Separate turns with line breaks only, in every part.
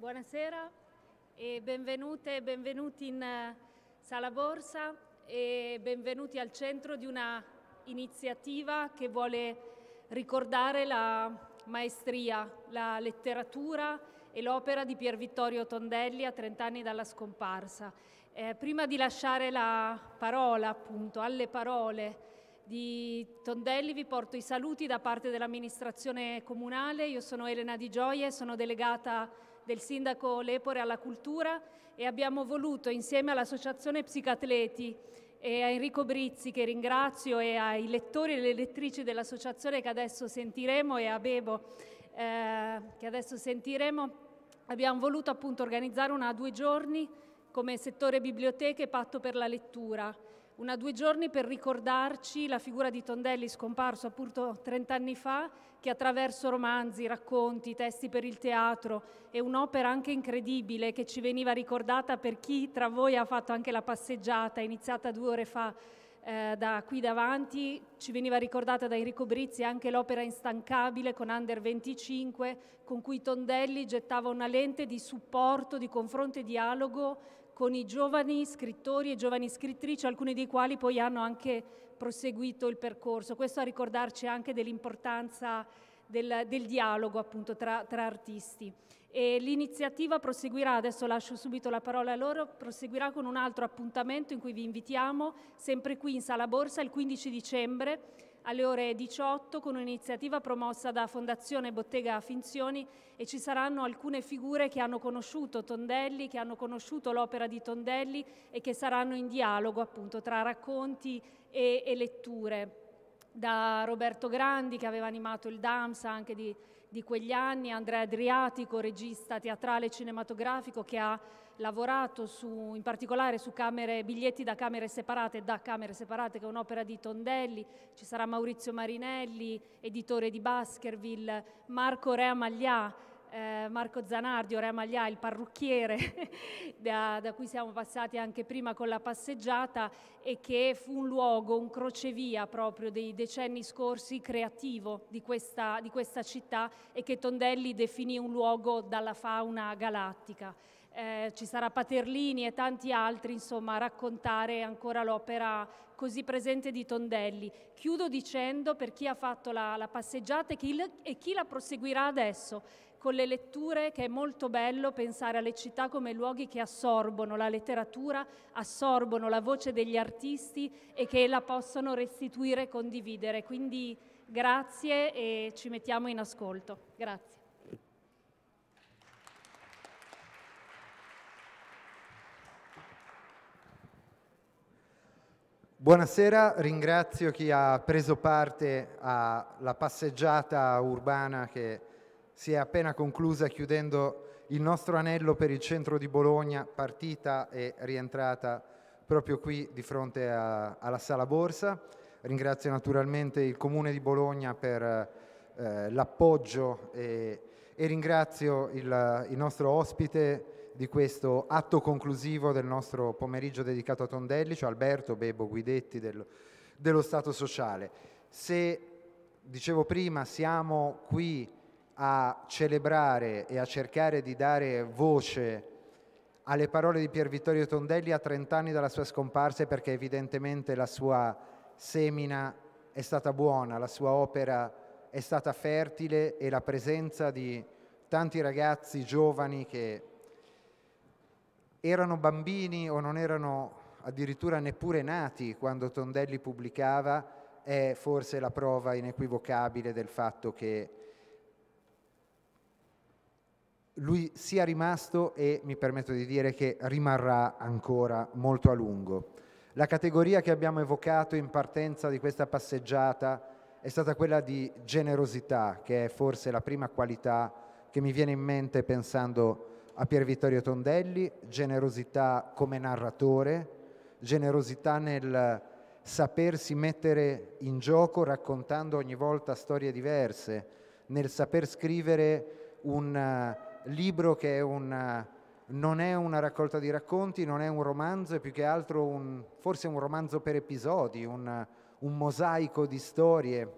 Buonasera e benvenute e benvenuti in eh, Sala Borsa e benvenuti al centro di una iniziativa che vuole ricordare la maestria, la letteratura e l'opera di Pier Vittorio Tondelli a 30 anni dalla scomparsa. Eh, prima di lasciare la parola appunto alle parole di Tondelli vi porto i saluti da parte dell'amministrazione comunale. Io sono Elena Di Gioia e sono delegata del sindaco Lepore alla cultura e abbiamo voluto insieme all'Associazione Psicatleti e a Enrico Brizzi che ringrazio e ai lettori e le lettrici dell'associazione che adesso sentiremo e a Bebo eh, che adesso sentiremo, abbiamo voluto appunto organizzare una due giorni come settore biblioteche patto per la lettura una due giorni per ricordarci la figura di Tondelli scomparso appunto 30 anni fa, che attraverso romanzi, racconti, testi per il teatro e un'opera anche incredibile che ci veniva ricordata per chi tra voi ha fatto anche la passeggiata iniziata due ore fa eh, da qui davanti, ci veniva ricordata da Enrico Brizzi anche l'opera instancabile con Under 25 con cui Tondelli gettava una lente di supporto, di confronto e dialogo con i giovani scrittori e giovani scrittrici, alcuni dei quali poi hanno anche proseguito il percorso. Questo a ricordarci anche dell'importanza del, del, dialogo appunto tra, tra artisti. E l'iniziativa proseguirà, adesso lascio subito la parola a loro, proseguirà con un altro appuntamento in cui vi invitiamo, sempre qui in Sala Borsa, il 15 dicembre, alle ore 18 con un'iniziativa promossa da Fondazione Bottega Finzioni e ci saranno alcune figure che hanno conosciuto Tondelli, che hanno conosciuto l'opera di Tondelli e che saranno in dialogo appunto tra racconti e, e letture. Da Roberto Grandi che aveva animato il DAMSA anche di di quegli anni, Andrea Adriatico, regista teatrale e cinematografico che ha lavorato su, in particolare su camere, biglietti da camere separate, da camere separate che è un'opera di Tondelli, ci sarà Maurizio Marinelli, editore di Baskerville, Marco Rea Maglià eh, Marco Zanardi, Orea Maglià, il parrucchiere da, da, cui siamo passati anche prima con la passeggiata e che fu un luogo, un crocevia proprio dei decenni scorsi creativo di questa, di questa città e che Tondelli definì un luogo dalla fauna galattica. Eh, ci sarà Paterlini e tanti altri insomma, a raccontare ancora l'opera così presente di Tondelli. Chiudo dicendo per chi ha fatto la, la passeggiata e chi, e chi la proseguirà adesso con le letture che è molto bello pensare alle città come luoghi che assorbono la letteratura, assorbono la voce degli artisti e che la possono restituire e condividere. Quindi grazie e ci mettiamo in ascolto. Grazie.
Buonasera, ringrazio chi ha preso parte alla passeggiata urbana che si è appena conclusa chiudendo il nostro anello per il centro di Bologna, partita e rientrata proprio qui di fronte a, alla Sala Borsa. Ringrazio naturalmente il Comune di Bologna per eh, l'appoggio e, e, ringrazio il, il nostro ospite di questo atto conclusivo del nostro pomeriggio dedicato a Tondelli, cioè Alberto Bebo Guidetti del, dello Stato Sociale. Se, dicevo prima, siamo qui a celebrare e a cercare di dare voce alle parole di Pier Vittorio Tondelli a 30 anni dalla sua scomparsa perché evidentemente la sua semina è stata buona, la sua opera è stata fertile e la presenza di tanti ragazzi giovani che erano bambini o non erano addirittura neppure nati quando Tondelli pubblicava è forse la prova inequivocabile del fatto che lui sia rimasto e mi permetto di dire che rimarrà ancora molto a lungo. La categoria che abbiamo evocato in partenza di questa passeggiata è stata quella di generosità, che è forse la prima qualità che mi viene in mente pensando a Pier Vittorio Tondelli, generosità come narratore, generosità nel sapersi mettere in gioco raccontando ogni volta storie diverse, nel saper scrivere un libro che è una, non è una raccolta di racconti, non è un romanzo, è più che altro un, forse un romanzo per episodi, un, un mosaico di storie,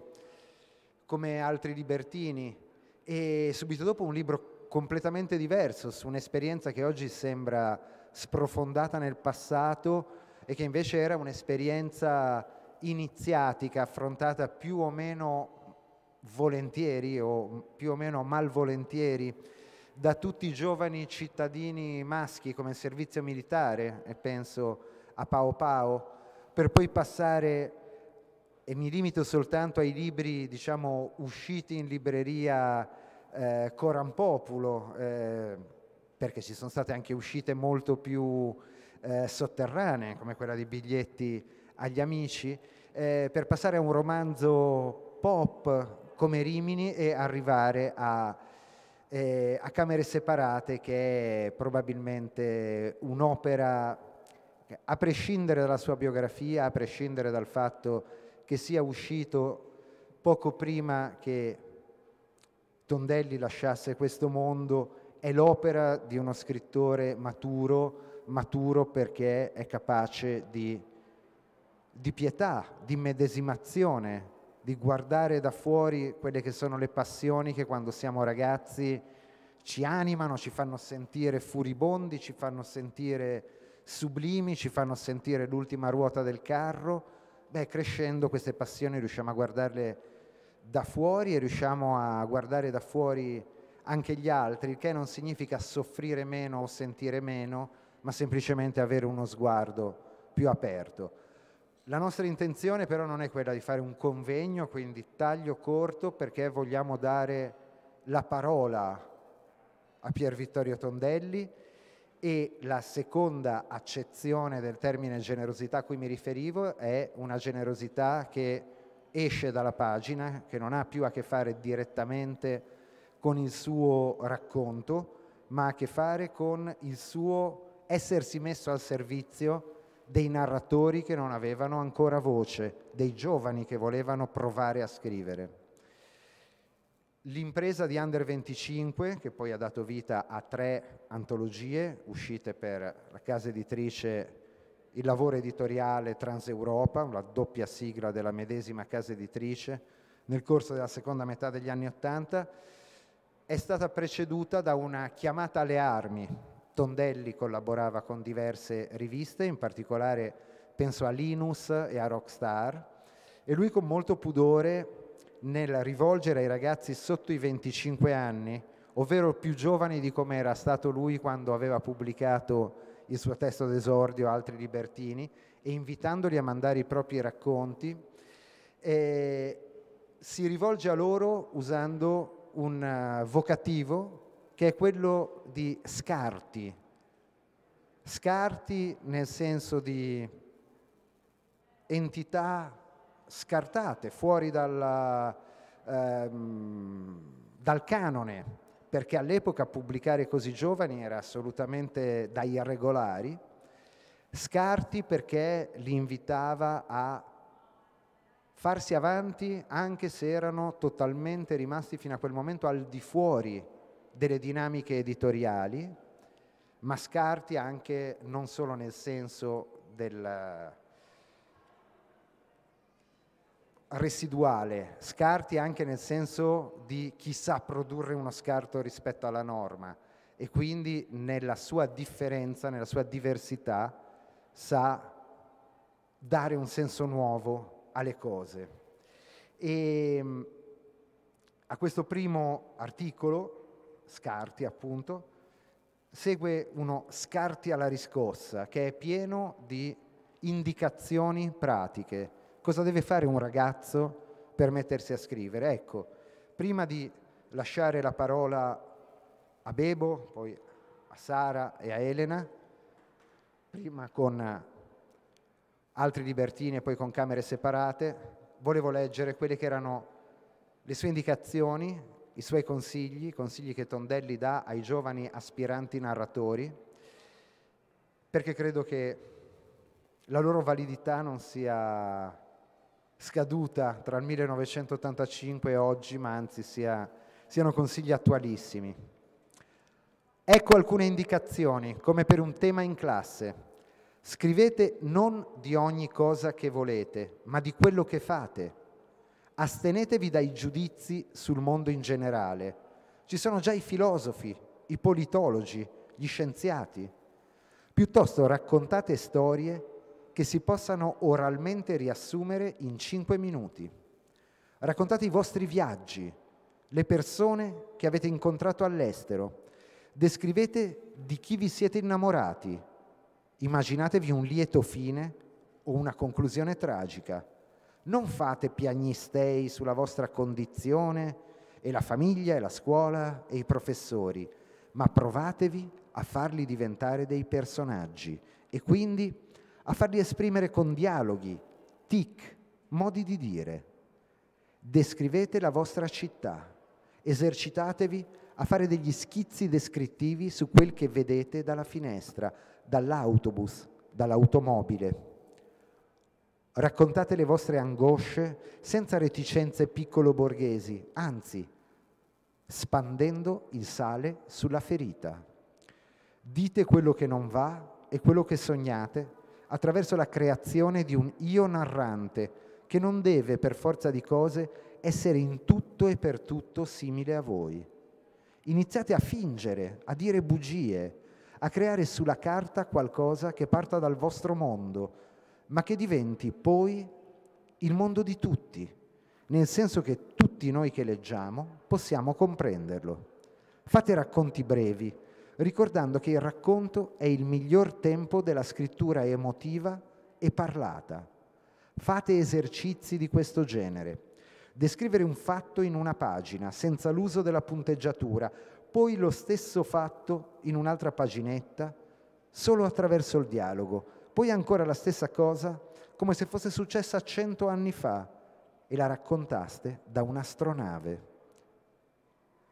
come altri libertini. E subito dopo un libro completamente diverso, su un'esperienza che oggi sembra sprofondata nel passato e che invece era un'esperienza iniziatica, affrontata più o meno volentieri o più o meno malvolentieri da tutti i giovani cittadini maschi come servizio militare, e penso a Pao Pao, per poi passare, e mi limito soltanto ai libri diciamo, usciti in libreria eh, Coran Populo, eh, perché ci sono state anche uscite molto più eh, sotterranee, come quella di Biglietti agli amici, eh, per passare a un romanzo pop come Rimini e arrivare a eh, a camere separate che è probabilmente un'opera, a prescindere dalla sua biografia, a prescindere dal fatto che sia uscito poco prima che Tondelli lasciasse questo mondo, è l'opera di uno scrittore maturo, maturo perché è capace di, di pietà, di medesimazione di guardare da fuori quelle che sono le passioni che quando siamo ragazzi ci animano, ci fanno sentire furibondi, ci fanno sentire sublimi, ci fanno sentire l'ultima ruota del carro. Beh, crescendo queste passioni riusciamo a guardarle da fuori e riusciamo a guardare da fuori anche gli altri, il che non significa soffrire meno o sentire meno, ma semplicemente avere uno sguardo più aperto. La nostra intenzione però non è quella di fare un convegno, quindi taglio corto perché vogliamo dare la parola a Pier Vittorio Tondelli e la seconda accezione del termine generosità a cui mi riferivo è una generosità che esce dalla pagina, che non ha più a che fare direttamente con il suo racconto, ma ha a che fare con il suo essersi messo al servizio dei narratori che non avevano ancora voce, dei giovani che volevano provare a scrivere. L'impresa di Under 25, che poi ha dato vita a tre antologie uscite per la casa editrice Il lavoro editoriale Transeuropa, la doppia sigla della medesima casa editrice, nel corso della seconda metà degli anni Ottanta, è stata preceduta da una chiamata alle armi Tondelli collaborava con diverse riviste, in particolare penso a Linus e a Rockstar, e lui con molto pudore nel rivolgere ai ragazzi sotto i 25 anni, ovvero più giovani di come era stato lui quando aveva pubblicato il suo testo d'esordio Altri Libertini, e invitandoli a mandare i propri racconti, eh, si rivolge a loro usando un eh, vocativo che è quello di scarti, scarti nel senso di entità scartate, fuori dalla, ehm, dal canone, perché all'epoca pubblicare così giovani era assolutamente da irregolari, scarti perché li invitava a farsi avanti anche se erano totalmente rimasti fino a quel momento al di fuori delle dinamiche editoriali, ma scarti anche non solo nel senso del eh, residuale, scarti anche nel senso di chi sa produrre uno scarto rispetto alla norma e quindi nella sua differenza, nella sua diversità, sa dare un senso nuovo alle cose. E mm, a questo primo articolo scarti appunto, segue uno scarti alla riscossa che è pieno di indicazioni pratiche. Cosa deve fare un ragazzo per mettersi a scrivere? Ecco, prima di lasciare la parola a Bebo, poi a Sara e a Elena, prima con altri libertini e poi con camere separate, volevo leggere quelle che erano le sue indicazioni i suoi consigli, i consigli che Tondelli dà ai giovani aspiranti narratori, perché credo che la loro validità non sia scaduta tra il 1985 e oggi, ma anzi sia, siano consigli attualissimi. Ecco alcune indicazioni, come per un tema in classe. Scrivete non di ogni cosa che volete, ma di quello che fate Astenetevi dai giudizi sul mondo in generale. Ci sono già i filosofi, i politologi, gli scienziati. Piuttosto raccontate storie che si possano oralmente riassumere in cinque minuti. Raccontate i vostri viaggi, le persone che avete incontrato all'estero. Descrivete di chi vi siete innamorati. Immaginatevi un lieto fine o una conclusione tragica non fate piagnistei sulla vostra condizione e la famiglia e la scuola e i professori, ma provatevi a farli diventare dei personaggi e quindi a farli esprimere con dialoghi, tic, modi di dire. Descrivete la vostra città, esercitatevi a fare degli schizzi descrittivi su quel che vedete dalla finestra, dall'autobus, dall'automobile. Raccontate le vostre angosce senza reticenze piccolo-borghesi, anzi, spandendo il sale sulla ferita. Dite quello che non va e quello che sognate attraverso la creazione di un io narrante che non deve, per forza di cose, essere in tutto e per tutto simile a voi. Iniziate a fingere, a dire bugie, a creare sulla carta qualcosa che parta dal vostro mondo, ma che diventi poi il mondo di tutti, nel senso che tutti noi che leggiamo possiamo comprenderlo. Fate racconti brevi, ricordando che il racconto è il miglior tempo della scrittura emotiva e parlata. Fate esercizi di questo genere. Descrivere un fatto in una pagina, senza l'uso della punteggiatura, poi lo stesso fatto in un'altra paginetta, solo attraverso il dialogo, poi ancora la stessa cosa, come se fosse successa cento anni fa e la raccontaste da un'astronave.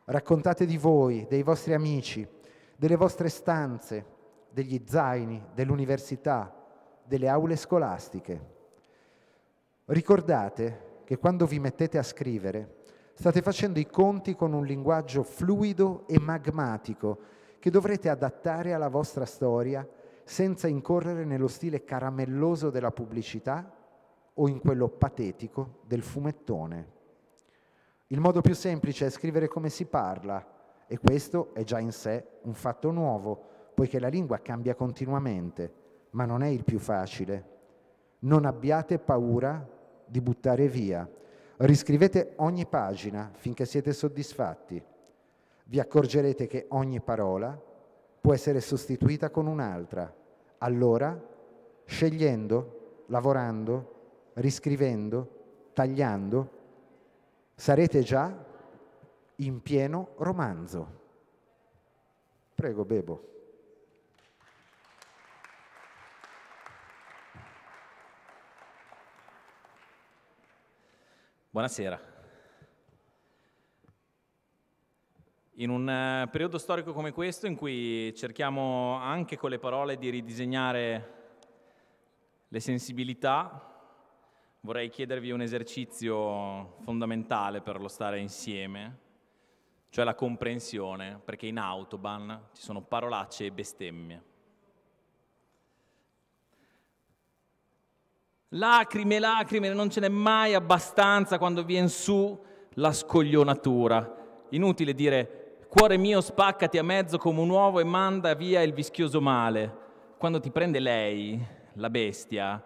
Raccontate di voi, dei vostri amici, delle vostre stanze, degli zaini, dell'università, delle aule scolastiche. Ricordate che quando vi mettete a scrivere state facendo i conti con un linguaggio fluido e magmatico che dovrete adattare alla vostra storia senza incorrere nello stile caramelloso della pubblicità o in quello patetico del fumettone. Il modo più semplice è scrivere come si parla e questo è già in sé un fatto nuovo, poiché la lingua cambia continuamente, ma non è il più facile. Non abbiate paura di buttare via. Riscrivete ogni pagina finché siete soddisfatti. Vi accorgerete che ogni parola può essere sostituita con un'altra. Allora, scegliendo, lavorando, riscrivendo, tagliando, sarete già in pieno romanzo. Prego, Bebo.
Buonasera. In un eh, periodo storico come questo, in cui cerchiamo anche con le parole di ridisegnare le sensibilità, vorrei chiedervi un esercizio fondamentale per lo stare insieme, cioè la comprensione, perché in autobahn ci sono parolacce e bestemmie. Lacrime, lacrime, non ce n'è mai abbastanza quando viene su la scoglionatura. Inutile dire Cuore mio, spaccati a mezzo come un uovo e manda via il vischioso male. Quando ti prende lei, la bestia,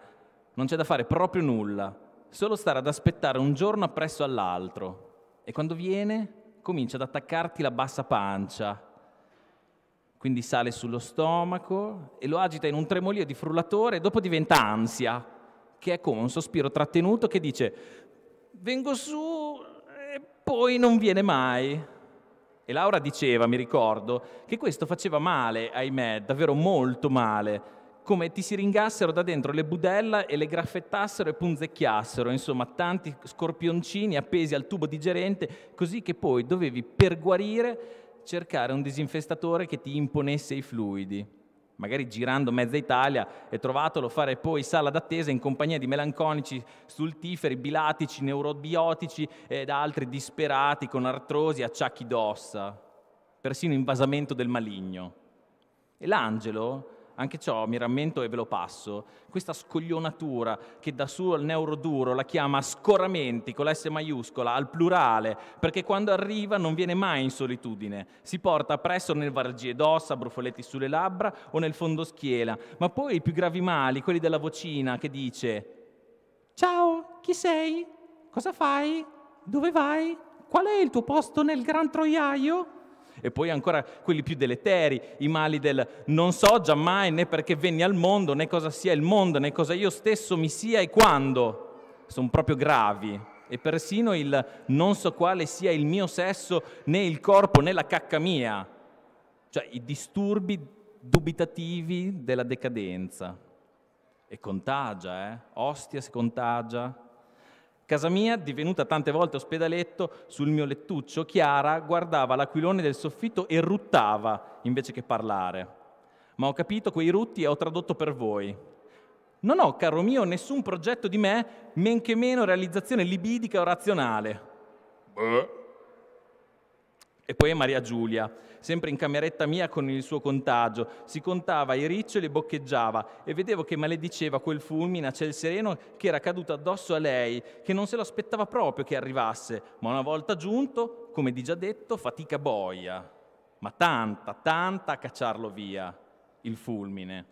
non c'è da fare proprio nulla, solo stare ad aspettare un giorno appresso all'altro. E quando viene, comincia ad attaccarti la bassa pancia. Quindi sale sullo stomaco e lo agita in un tremolio di frullatore e dopo diventa ansia, che è come un sospiro trattenuto che dice vengo su e poi non viene mai. E Laura diceva, mi ricordo, che questo faceva male, ahimè, davvero molto male, come ti si ringassero da dentro le budella e le graffettassero e punzecchiassero, insomma, tanti scorpioncini appesi al tubo digerente, così che poi dovevi per guarire cercare un disinfestatore che ti imponesse i fluidi magari girando mezza Italia, e trovatelo fare poi sala d'attesa in compagnia di melanconici, stultiferi, bilatici, neurobiotici ed altri disperati con artrosi, acciacchi d'ossa, persino invasamento del maligno. E l'angelo anche ciò mi rammento e ve lo passo, questa scoglionatura che da suo il neuroduro la chiama scoramenti con la S maiuscola al plurale, perché quando arriva non viene mai in solitudine, si porta presso nel vargie d'ossa, brufoletti sulle labbra o nel fondo schiena, ma poi i più gravi mali, quelli della vocina che dice
Ciao, chi sei? Cosa fai? Dove vai?
Qual è il tuo posto nel gran troiaio? e poi ancora quelli più deleteri, i mali del non so giammai né perché venni al mondo, né cosa sia il mondo, né cosa io stesso mi sia e quando, sono proprio gravi. E persino il non so quale sia il mio sesso, né il corpo, né la cacca mia, cioè i disturbi dubitativi della decadenza. E contagia, eh? Ostia si contagia, Casa mia, divenuta tante volte ospedaletto, sul mio lettuccio, Chiara guardava l'aquilone del soffitto e ruttava invece che parlare. Ma ho capito quei rutti e ho tradotto per voi. Non ho, caro mio, nessun progetto di me, men che meno realizzazione libidica o razionale. Beh. E poi Maria Giulia, sempre in cameretta mia con il suo contagio, si contava i riccioli e boccheggiava e vedevo che malediceva quel fulmine a ciel sereno che era caduto addosso a lei, che non se lo aspettava proprio che arrivasse, ma una volta giunto, come di già detto, fatica boia, ma tanta, tanta a cacciarlo via, il fulmine.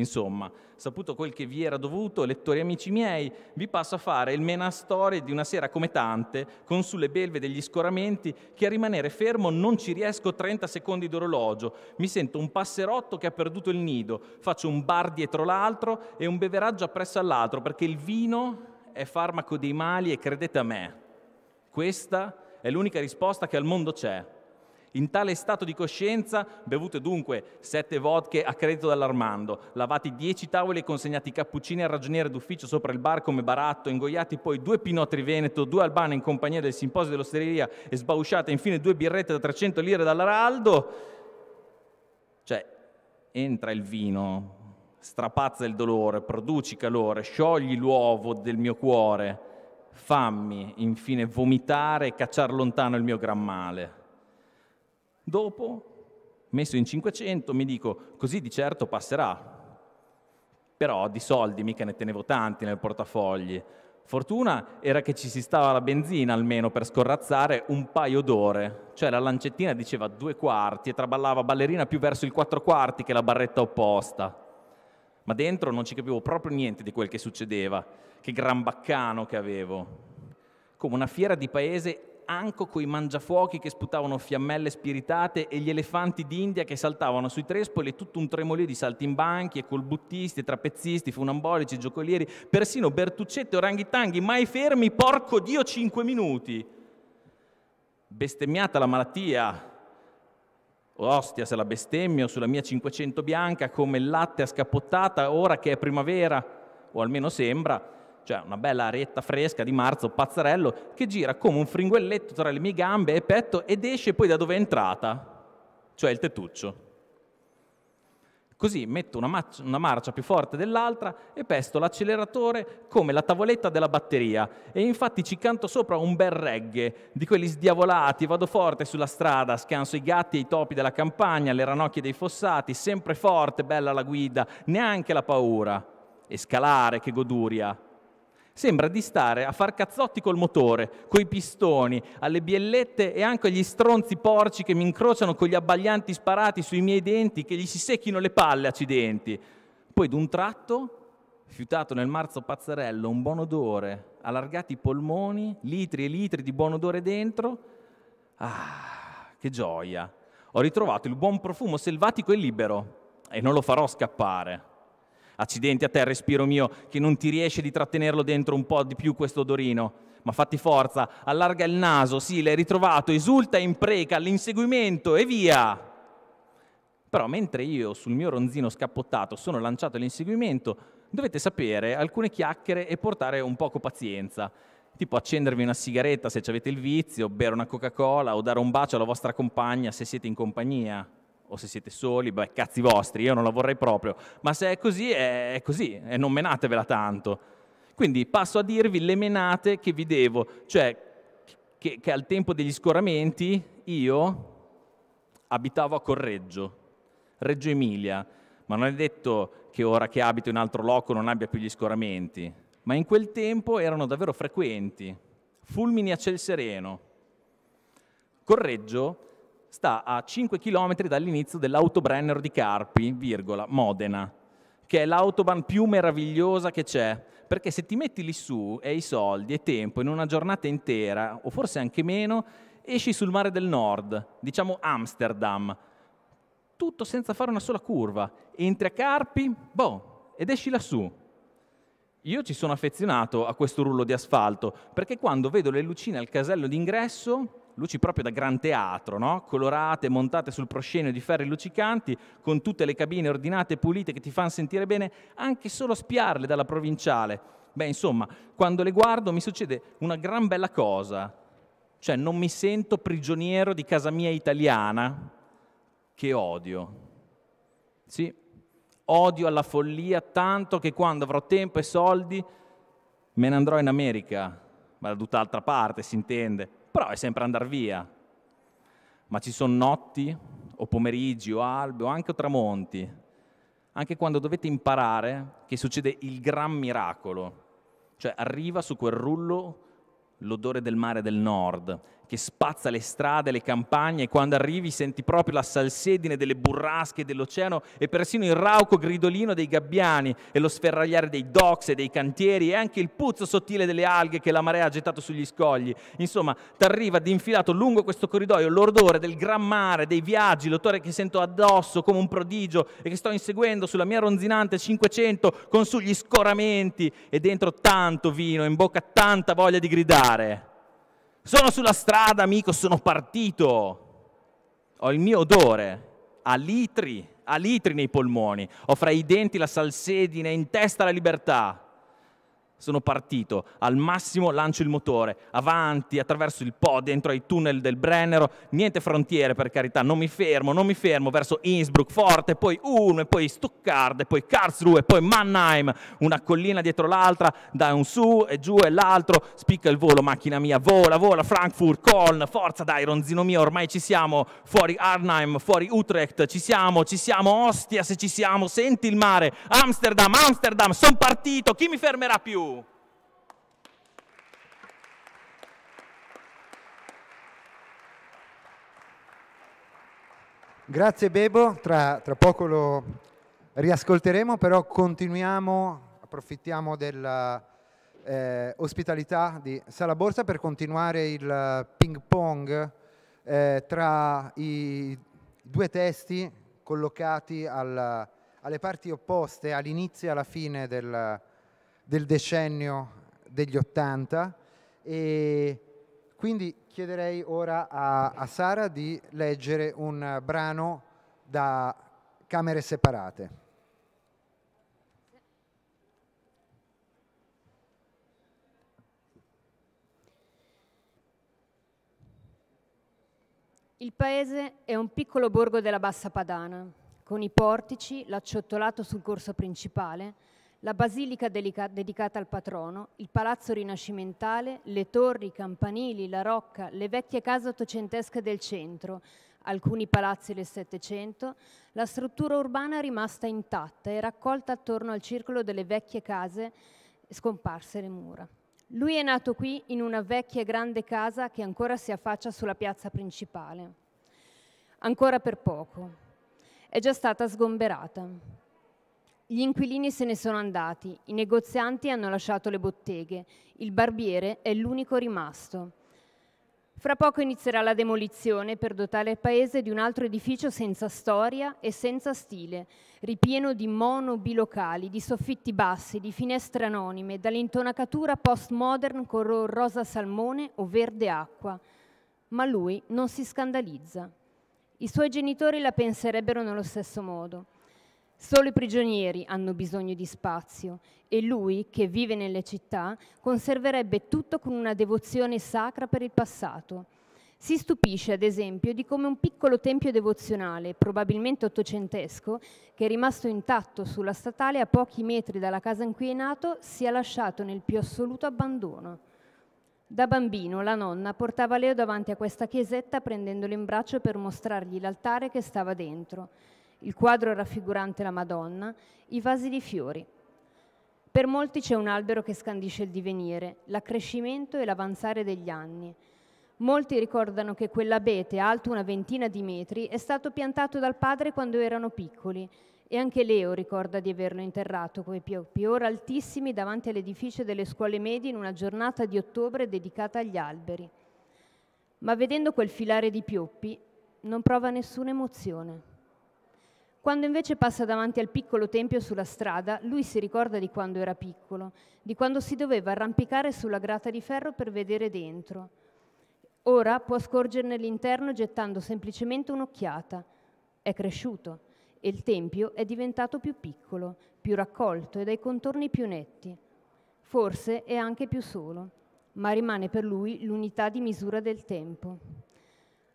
Insomma, saputo quel che vi era dovuto, lettori amici miei, vi passo a fare il menastore di una sera come tante, con sulle belve degli scoramenti, che a rimanere fermo non ci riesco 30 secondi d'orologio. Mi sento un passerotto che ha perduto il nido, faccio un bar dietro l'altro e un beveraggio appresso all'altro, perché il vino è farmaco dei mali e credete a me, questa è l'unica risposta che al mondo c'è. In tale stato di coscienza, bevute dunque sette vodche a credito dell'Armando, lavati dieci tavoli e consegnati cappuccini al ragioniere d'ufficio sopra il bar come baratto, ingoiati poi due pinotri veneto, due albane in compagnia del simposio dell'osteria e sbausciate infine due birrette da 300 lire dall'Araldo, cioè entra il vino, strapazza il dolore, produci calore, sciogli l'uovo del mio cuore, fammi infine vomitare e cacciare lontano il mio gran male. Dopo, messo in 500, mi dico, così di certo passerà. Però di soldi mica ne tenevo tanti nel portafogli. Fortuna era che ci si stava la benzina almeno per scorrazzare un paio d'ore, cioè la lancettina diceva due quarti e traballava ballerina più verso il quattro quarti che la barretta opposta. Ma dentro non ci capivo proprio niente di quel che succedeva, che gran baccano che avevo. Come una fiera di paese anco coi mangiafuochi che sputavano fiammelle spiritate e gli elefanti d'India che saltavano sui trespoli e tutto un tremolio di saltimbanchi e colbuttisti, trapezzisti, funambolici, giocolieri, persino Bertuccette, oranghitanghi, mai fermi, porco Dio, cinque minuti. Bestemmiata la malattia, ostia se la bestemmio sulla mia 500 bianca come latte a scappottata ora che è primavera, o almeno sembra, cioè una bella arietta fresca di marzo, pazzarello, che gira come un fringuelletto tra le mie gambe e petto ed esce poi da dove è entrata, cioè il tettuccio. Così metto una, ma- una marcia più forte dell'altra e pesto l'acceleratore come la tavoletta della batteria. E infatti ci canto sopra un bel reggae, di quelli sdiavolati, vado forte sulla strada, scanso i gatti e i topi della campagna, le ranocchie dei fossati, sempre forte, bella la guida, neanche la paura. E scalare, che goduria! Sembra di stare a far cazzotti col motore, coi pistoni, alle biellette e anche agli stronzi porci che mi incrociano con gli abbaglianti sparati sui miei denti che gli si secchino le palle, accidenti. Poi d'un tratto, fiutato nel marzo pazzerello, un buon odore, allargati i polmoni, litri e litri di buon odore dentro. Ah, che gioia! Ho ritrovato il buon profumo selvatico e libero e non lo farò scappare. Accidenti a te, respiro mio, che non ti riesce di trattenerlo dentro un po' di più questo odorino. Ma fatti forza, allarga il naso, sì, l'hai ritrovato, esulta e impreca all'inseguimento e via! Però mentre io sul mio ronzino scappottato sono lanciato all'inseguimento, dovete sapere alcune chiacchiere e portare un poco pazienza tipo accendervi una sigaretta se avete il vizio, bere una Coca-Cola o dare un bacio alla vostra compagna se siete in compagnia o se siete soli, beh, cazzi vostri, io non la vorrei proprio, ma se è così, è così, e non menatevela tanto. Quindi passo a dirvi le menate che vi devo, cioè che, che al tempo degli scoramenti io abitavo a Correggio, Reggio Emilia, ma non è detto che ora che abito in altro loco non abbia più gli scoramenti, ma in quel tempo erano davvero frequenti, fulmini a ciel sereno. Correggio sta a 5 km dall'inizio dell'autobrenner di Carpi, virgola, Modena, che è l'autobahn più meravigliosa che c'è, perché se ti metti lì su e hai soldi e tempo in una giornata intera, o forse anche meno, esci sul mare del nord, diciamo Amsterdam, tutto senza fare una sola curva, entri a Carpi, boh, ed esci lassù. Io ci sono affezionato a questo rullo di asfalto, perché quando vedo le lucine al casello d'ingresso luci proprio da gran teatro, no? colorate, montate sul proscenio di ferri luccicanti, con tutte le cabine ordinate e pulite che ti fanno sentire bene, anche solo spiarle dalla provinciale. Beh, insomma, quando le guardo mi succede una gran bella cosa, cioè non mi sento prigioniero di casa mia italiana, che odio. Sì, odio alla follia tanto che quando avrò tempo e soldi me ne andrò in America, ma da tutt'altra parte, si intende però è sempre andare via. Ma ci sono notti, o pomeriggi, o albe, o anche tramonti, anche quando dovete imparare che succede il gran miracolo, cioè arriva su quel rullo l'odore del mare del nord che spazza le strade, le campagne e quando arrivi senti proprio la salsedine delle burrasche dell'oceano e persino il rauco gridolino dei gabbiani e lo sferragliare dei docks e dei cantieri e anche il puzzo sottile delle alghe che la marea ha gettato sugli scogli. Insomma, t'arriva d'infilato lungo questo corridoio l'odore del gran mare, dei viaggi, l'odore che sento addosso come un prodigio e che sto inseguendo sulla mia ronzinante 500 con sugli scoramenti e dentro tanto vino, in bocca tanta voglia di gridare. Sono sulla strada, amico, sono partito. Ho il mio odore a litri, a litri nei polmoni. Ho fra i denti la salsedine, in testa la libertà sono partito, al massimo lancio il motore, avanti, attraverso il Po, dentro ai tunnel del Brennero, niente frontiere per carità, non mi fermo, non mi fermo, verso Innsbruck, Forte, poi Uno, poi Stuttgart, poi Karlsruhe, poi Mannheim, una collina dietro l'altra, da un su e giù e l'altro, spicca il volo, macchina mia, vola, vola, Frankfurt, Coln, forza dai, ronzino mio, ormai ci siamo, fuori Arnheim, fuori Utrecht, ci siamo, ci siamo, Ostia se ci siamo, senti il mare, Amsterdam, Amsterdam, sono partito, chi mi fermerà più?
Grazie Bebo, tra, tra, poco lo riascolteremo, però continuiamo, approfittiamo dell'ospitalità eh, di Sala Borsa per continuare il ping pong eh, tra i due testi collocati al, alle parti opposte all'inizio e alla fine del, del decennio degli 80 e quindi chiederei ora a, a Sara di leggere un brano da camere separate.
Il paese è un piccolo borgo della Bassa Padana, con i portici, l'acciottolato sul corso principale, la basilica dedicata al patrono, il palazzo rinascimentale, le torri, i campanili, la rocca, le vecchie case ottocentesche del centro, alcuni palazzi del Settecento, la struttura urbana rimasta intatta e raccolta attorno al circolo delle vecchie case scomparse le mura. Lui è nato qui in una vecchia e grande casa che ancora si affaccia sulla piazza principale. Ancora per poco. È già stata sgomberata. Gli inquilini se ne sono andati, i negozianti hanno lasciato le botteghe, il barbiere è l'unico rimasto. Fra poco inizierà la demolizione per dotare il paese di un altro edificio senza storia e senza stile, ripieno di monobilocali, di soffitti bassi, di finestre anonime, dall'intonacatura postmodern con rosa salmone o verde acqua. Ma lui non si scandalizza. I suoi genitori la penserebbero nello stesso modo. Solo i prigionieri hanno bisogno di spazio e lui, che vive nelle città, conserverebbe tutto con una devozione sacra per il passato. Si stupisce, ad esempio, di come un piccolo tempio devozionale, probabilmente ottocentesco, che è rimasto intatto sulla statale a pochi metri dalla casa in cui è nato, sia lasciato nel più assoluto abbandono. Da bambino la nonna portava Leo davanti a questa chiesetta prendendolo in braccio per mostrargli l'altare che stava dentro il quadro raffigurante la Madonna, i vasi di fiori. Per molti c'è un albero che scandisce il divenire, l'accrescimento e l'avanzare degli anni. Molti ricordano che quell'abete, alto una ventina di metri, è stato piantato dal padre quando erano piccoli e anche Leo ricorda di averlo interrato con i pioppi ora altissimi davanti all'edificio delle scuole medie in una giornata di ottobre dedicata agli alberi. Ma vedendo quel filare di pioppi non prova nessuna emozione. Quando invece passa davanti al piccolo tempio sulla strada, lui si ricorda di quando era piccolo, di quando si doveva arrampicare sulla grata di ferro per vedere dentro. Ora può scorgerne l'interno gettando semplicemente un'occhiata. È cresciuto e il tempio è diventato più piccolo, più raccolto e dai contorni più netti. Forse è anche più solo, ma rimane per lui l'unità di misura del tempo.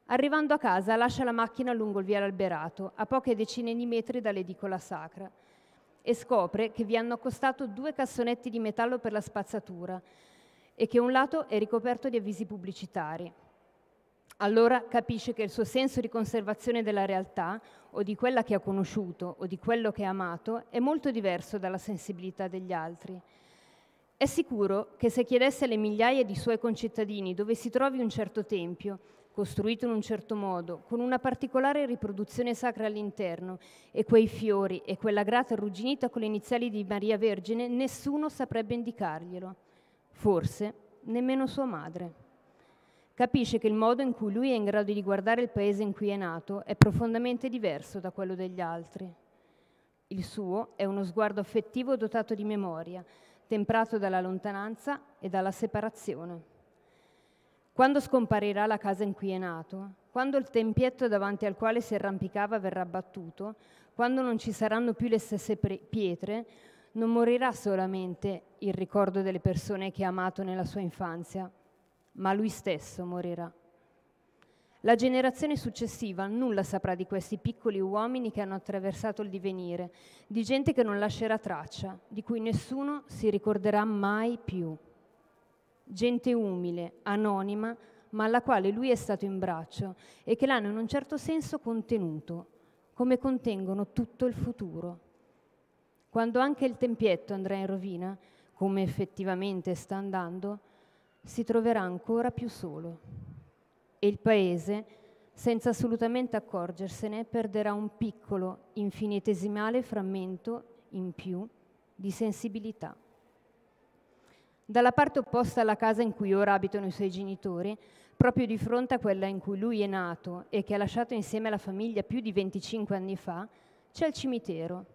Arrivando a casa lascia la macchina lungo il viale alberato, a poche decine di metri dall'edicola sacra, e scopre che vi hanno accostato due cassonetti di metallo per la spazzatura e che un lato è ricoperto di avvisi pubblicitari. Allora capisce che il suo senso di conservazione della realtà, o di quella che ha conosciuto, o di quello che ha amato, è molto diverso dalla sensibilità degli altri. È sicuro che se chiedesse alle migliaia di suoi concittadini dove si trovi un certo tempio, costruito in un certo modo, con una particolare riproduzione sacra all'interno, e quei fiori e quella grata arrugginita con le iniziali di Maria Vergine, nessuno saprebbe indicarglielo. Forse nemmeno sua madre. Capisce che il modo in cui lui è in grado di guardare il paese in cui è nato è profondamente diverso da quello degli altri. Il suo è uno sguardo affettivo dotato di memoria, temprato dalla lontananza e dalla separazione. Quando scomparirà la casa in cui è nato, quando il tempietto davanti al quale si arrampicava verrà abbattuto, quando non ci saranno più le stesse pietre, non morirà solamente il ricordo delle persone che ha amato nella sua infanzia, ma lui stesso morirà. La generazione successiva nulla saprà di questi piccoli uomini che hanno attraversato il divenire, di gente che non lascerà traccia, di cui nessuno si ricorderà mai più gente umile, anonima, ma alla quale lui è stato in braccio e che l'hanno in un certo senso contenuto, come contengono tutto il futuro. Quando anche il tempietto andrà in rovina, come effettivamente sta andando, si troverà ancora più solo. E il paese, senza assolutamente accorgersene, perderà un piccolo, infinitesimale frammento in più di sensibilità dalla parte opposta alla casa in cui ora abitano i suoi genitori, proprio di fronte a quella in cui lui è nato e che ha lasciato insieme alla famiglia più di 25 anni fa, c'è il cimitero.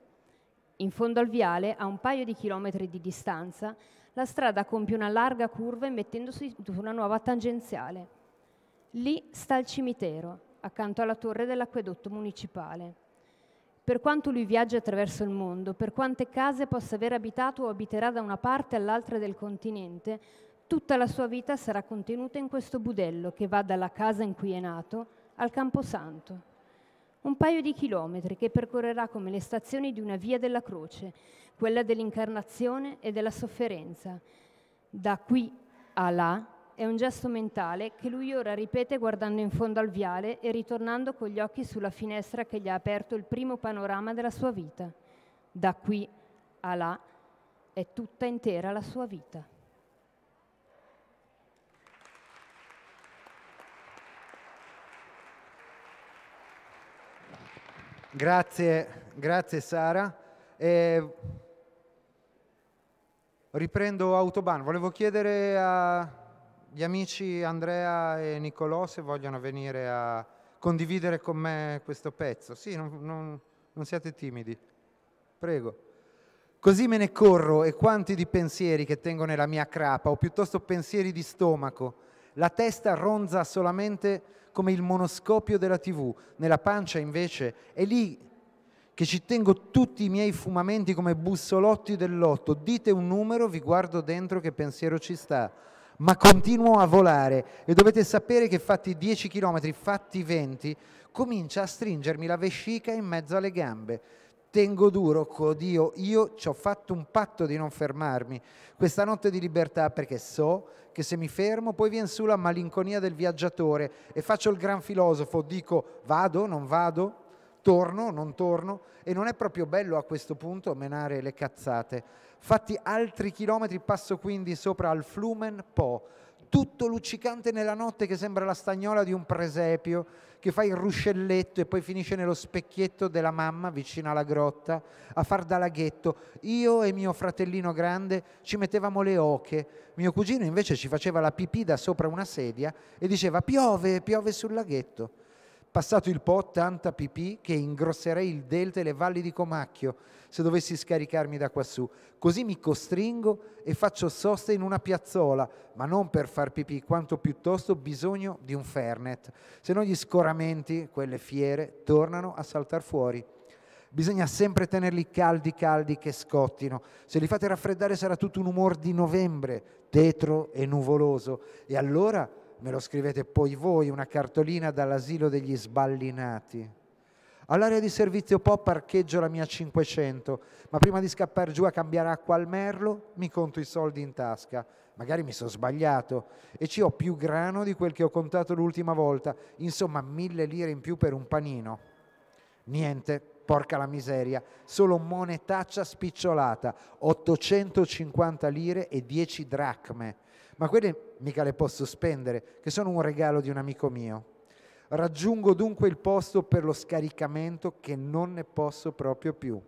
In fondo al viale, a un paio di chilometri di distanza, la strada compie una larga curva mettendosi su una nuova tangenziale. Lì sta il cimitero, accanto alla torre dell'acquedotto municipale per quanto lui viaggi attraverso il mondo, per quante case possa aver abitato o abiterà da una parte all'altra del continente, tutta la sua vita sarà contenuta in questo budello che va dalla casa in cui è nato al Camposanto. Un paio di chilometri che percorrerà come le stazioni di una via della croce, quella dell'incarnazione e della sofferenza. Da qui a là è un gesto mentale che lui ora ripete guardando in fondo al viale e ritornando con gli occhi sulla finestra che gli ha aperto il primo panorama della sua vita. Da qui a là è tutta intera la sua vita.
Grazie, grazie Sara. Eh, riprendo Autobahn, volevo chiedere a gli amici Andrea e Nicolò se vogliono venire a condividere con me questo pezzo. Sì, non, non, non siate timidi. Prego. Così me ne corro e quanti di pensieri che tengo nella mia crapa, o piuttosto pensieri di stomaco. La testa ronza solamente come il monoscopio della tv, nella pancia invece è lì che ci tengo tutti i miei fumamenti come bussolotti del lotto. Dite un numero, vi guardo dentro che pensiero ci sta ma continuo a volare e dovete sapere che fatti 10 km, fatti 20, comincia a stringermi la vescica in mezzo alle gambe. Tengo duro, codio, io ci ho fatto un patto di non fermarmi questa notte di libertà perché so che se mi fermo poi viene su la malinconia del viaggiatore e faccio il gran filosofo, dico vado, non vado, torno, non torno e non è proprio bello a questo punto menare le cazzate. Fatti altri chilometri passo quindi sopra al Flumen Po, tutto luccicante nella notte che sembra la stagnola di un presepio, che fa il ruscelletto e poi finisce nello specchietto della mamma vicino alla grotta a far da laghetto. Io e mio fratellino grande ci mettevamo le oche, mio cugino invece ci faceva la pipì da sopra una sedia e diceva piove, piove sul laghetto. Passato il Po, tanta pipì che ingrosserei il delta e le valli di Comacchio se dovessi scaricarmi da quassù. Così mi costringo e faccio sosta in una piazzola, ma non per far pipì, quanto piuttosto bisogno di un fernet. Se no gli scoramenti, quelle fiere, tornano a saltar fuori. Bisogna sempre tenerli caldi caldi che scottino. Se li fate raffreddare sarà tutto un umor di novembre, tetro e nuvoloso. E allora me lo scrivete poi voi, una cartolina dall'asilo degli sballinati. All'area di servizio Po parcheggio la mia 500, ma prima di scappare giù a cambiare acqua al merlo mi conto i soldi in tasca. Magari mi sono sbagliato e ci ho più grano di quel che ho contato l'ultima volta, insomma mille lire in più per un panino. Niente, porca la miseria, solo monetaccia spicciolata, 850 lire e 10 dracme ma quelle mica le posso spendere, che sono un regalo di un amico mio. Raggiungo dunque il posto per lo scaricamento che non ne posso proprio più.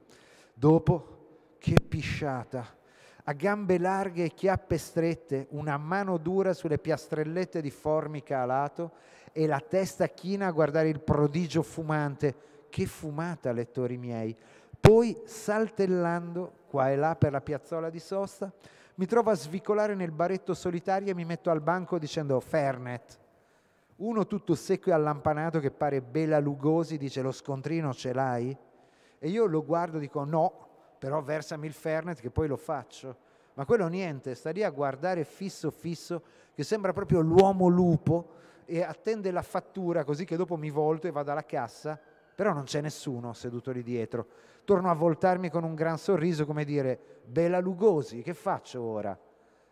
Dopo, che pisciata! A gambe larghe e chiappe strette, una mano dura sulle piastrellette di formica a lato e la testa china a guardare il prodigio fumante. Che fumata, lettori miei! Poi, saltellando qua e là per la piazzola di sosta, mi trovo a svicolare nel baretto solitario e mi metto al banco dicendo Fernet. Uno tutto secco e allampanato che pare Bela Lugosi dice lo scontrino ce l'hai? E io lo guardo e dico no, però versami il Fernet che poi lo faccio. Ma quello niente, sta lì a guardare fisso fisso che sembra proprio l'uomo lupo e attende la fattura così che dopo mi volto e vado alla cassa però non c'è nessuno seduto lì dietro. Torno a voltarmi con un gran sorriso come dire, Bela Lugosi, che faccio ora?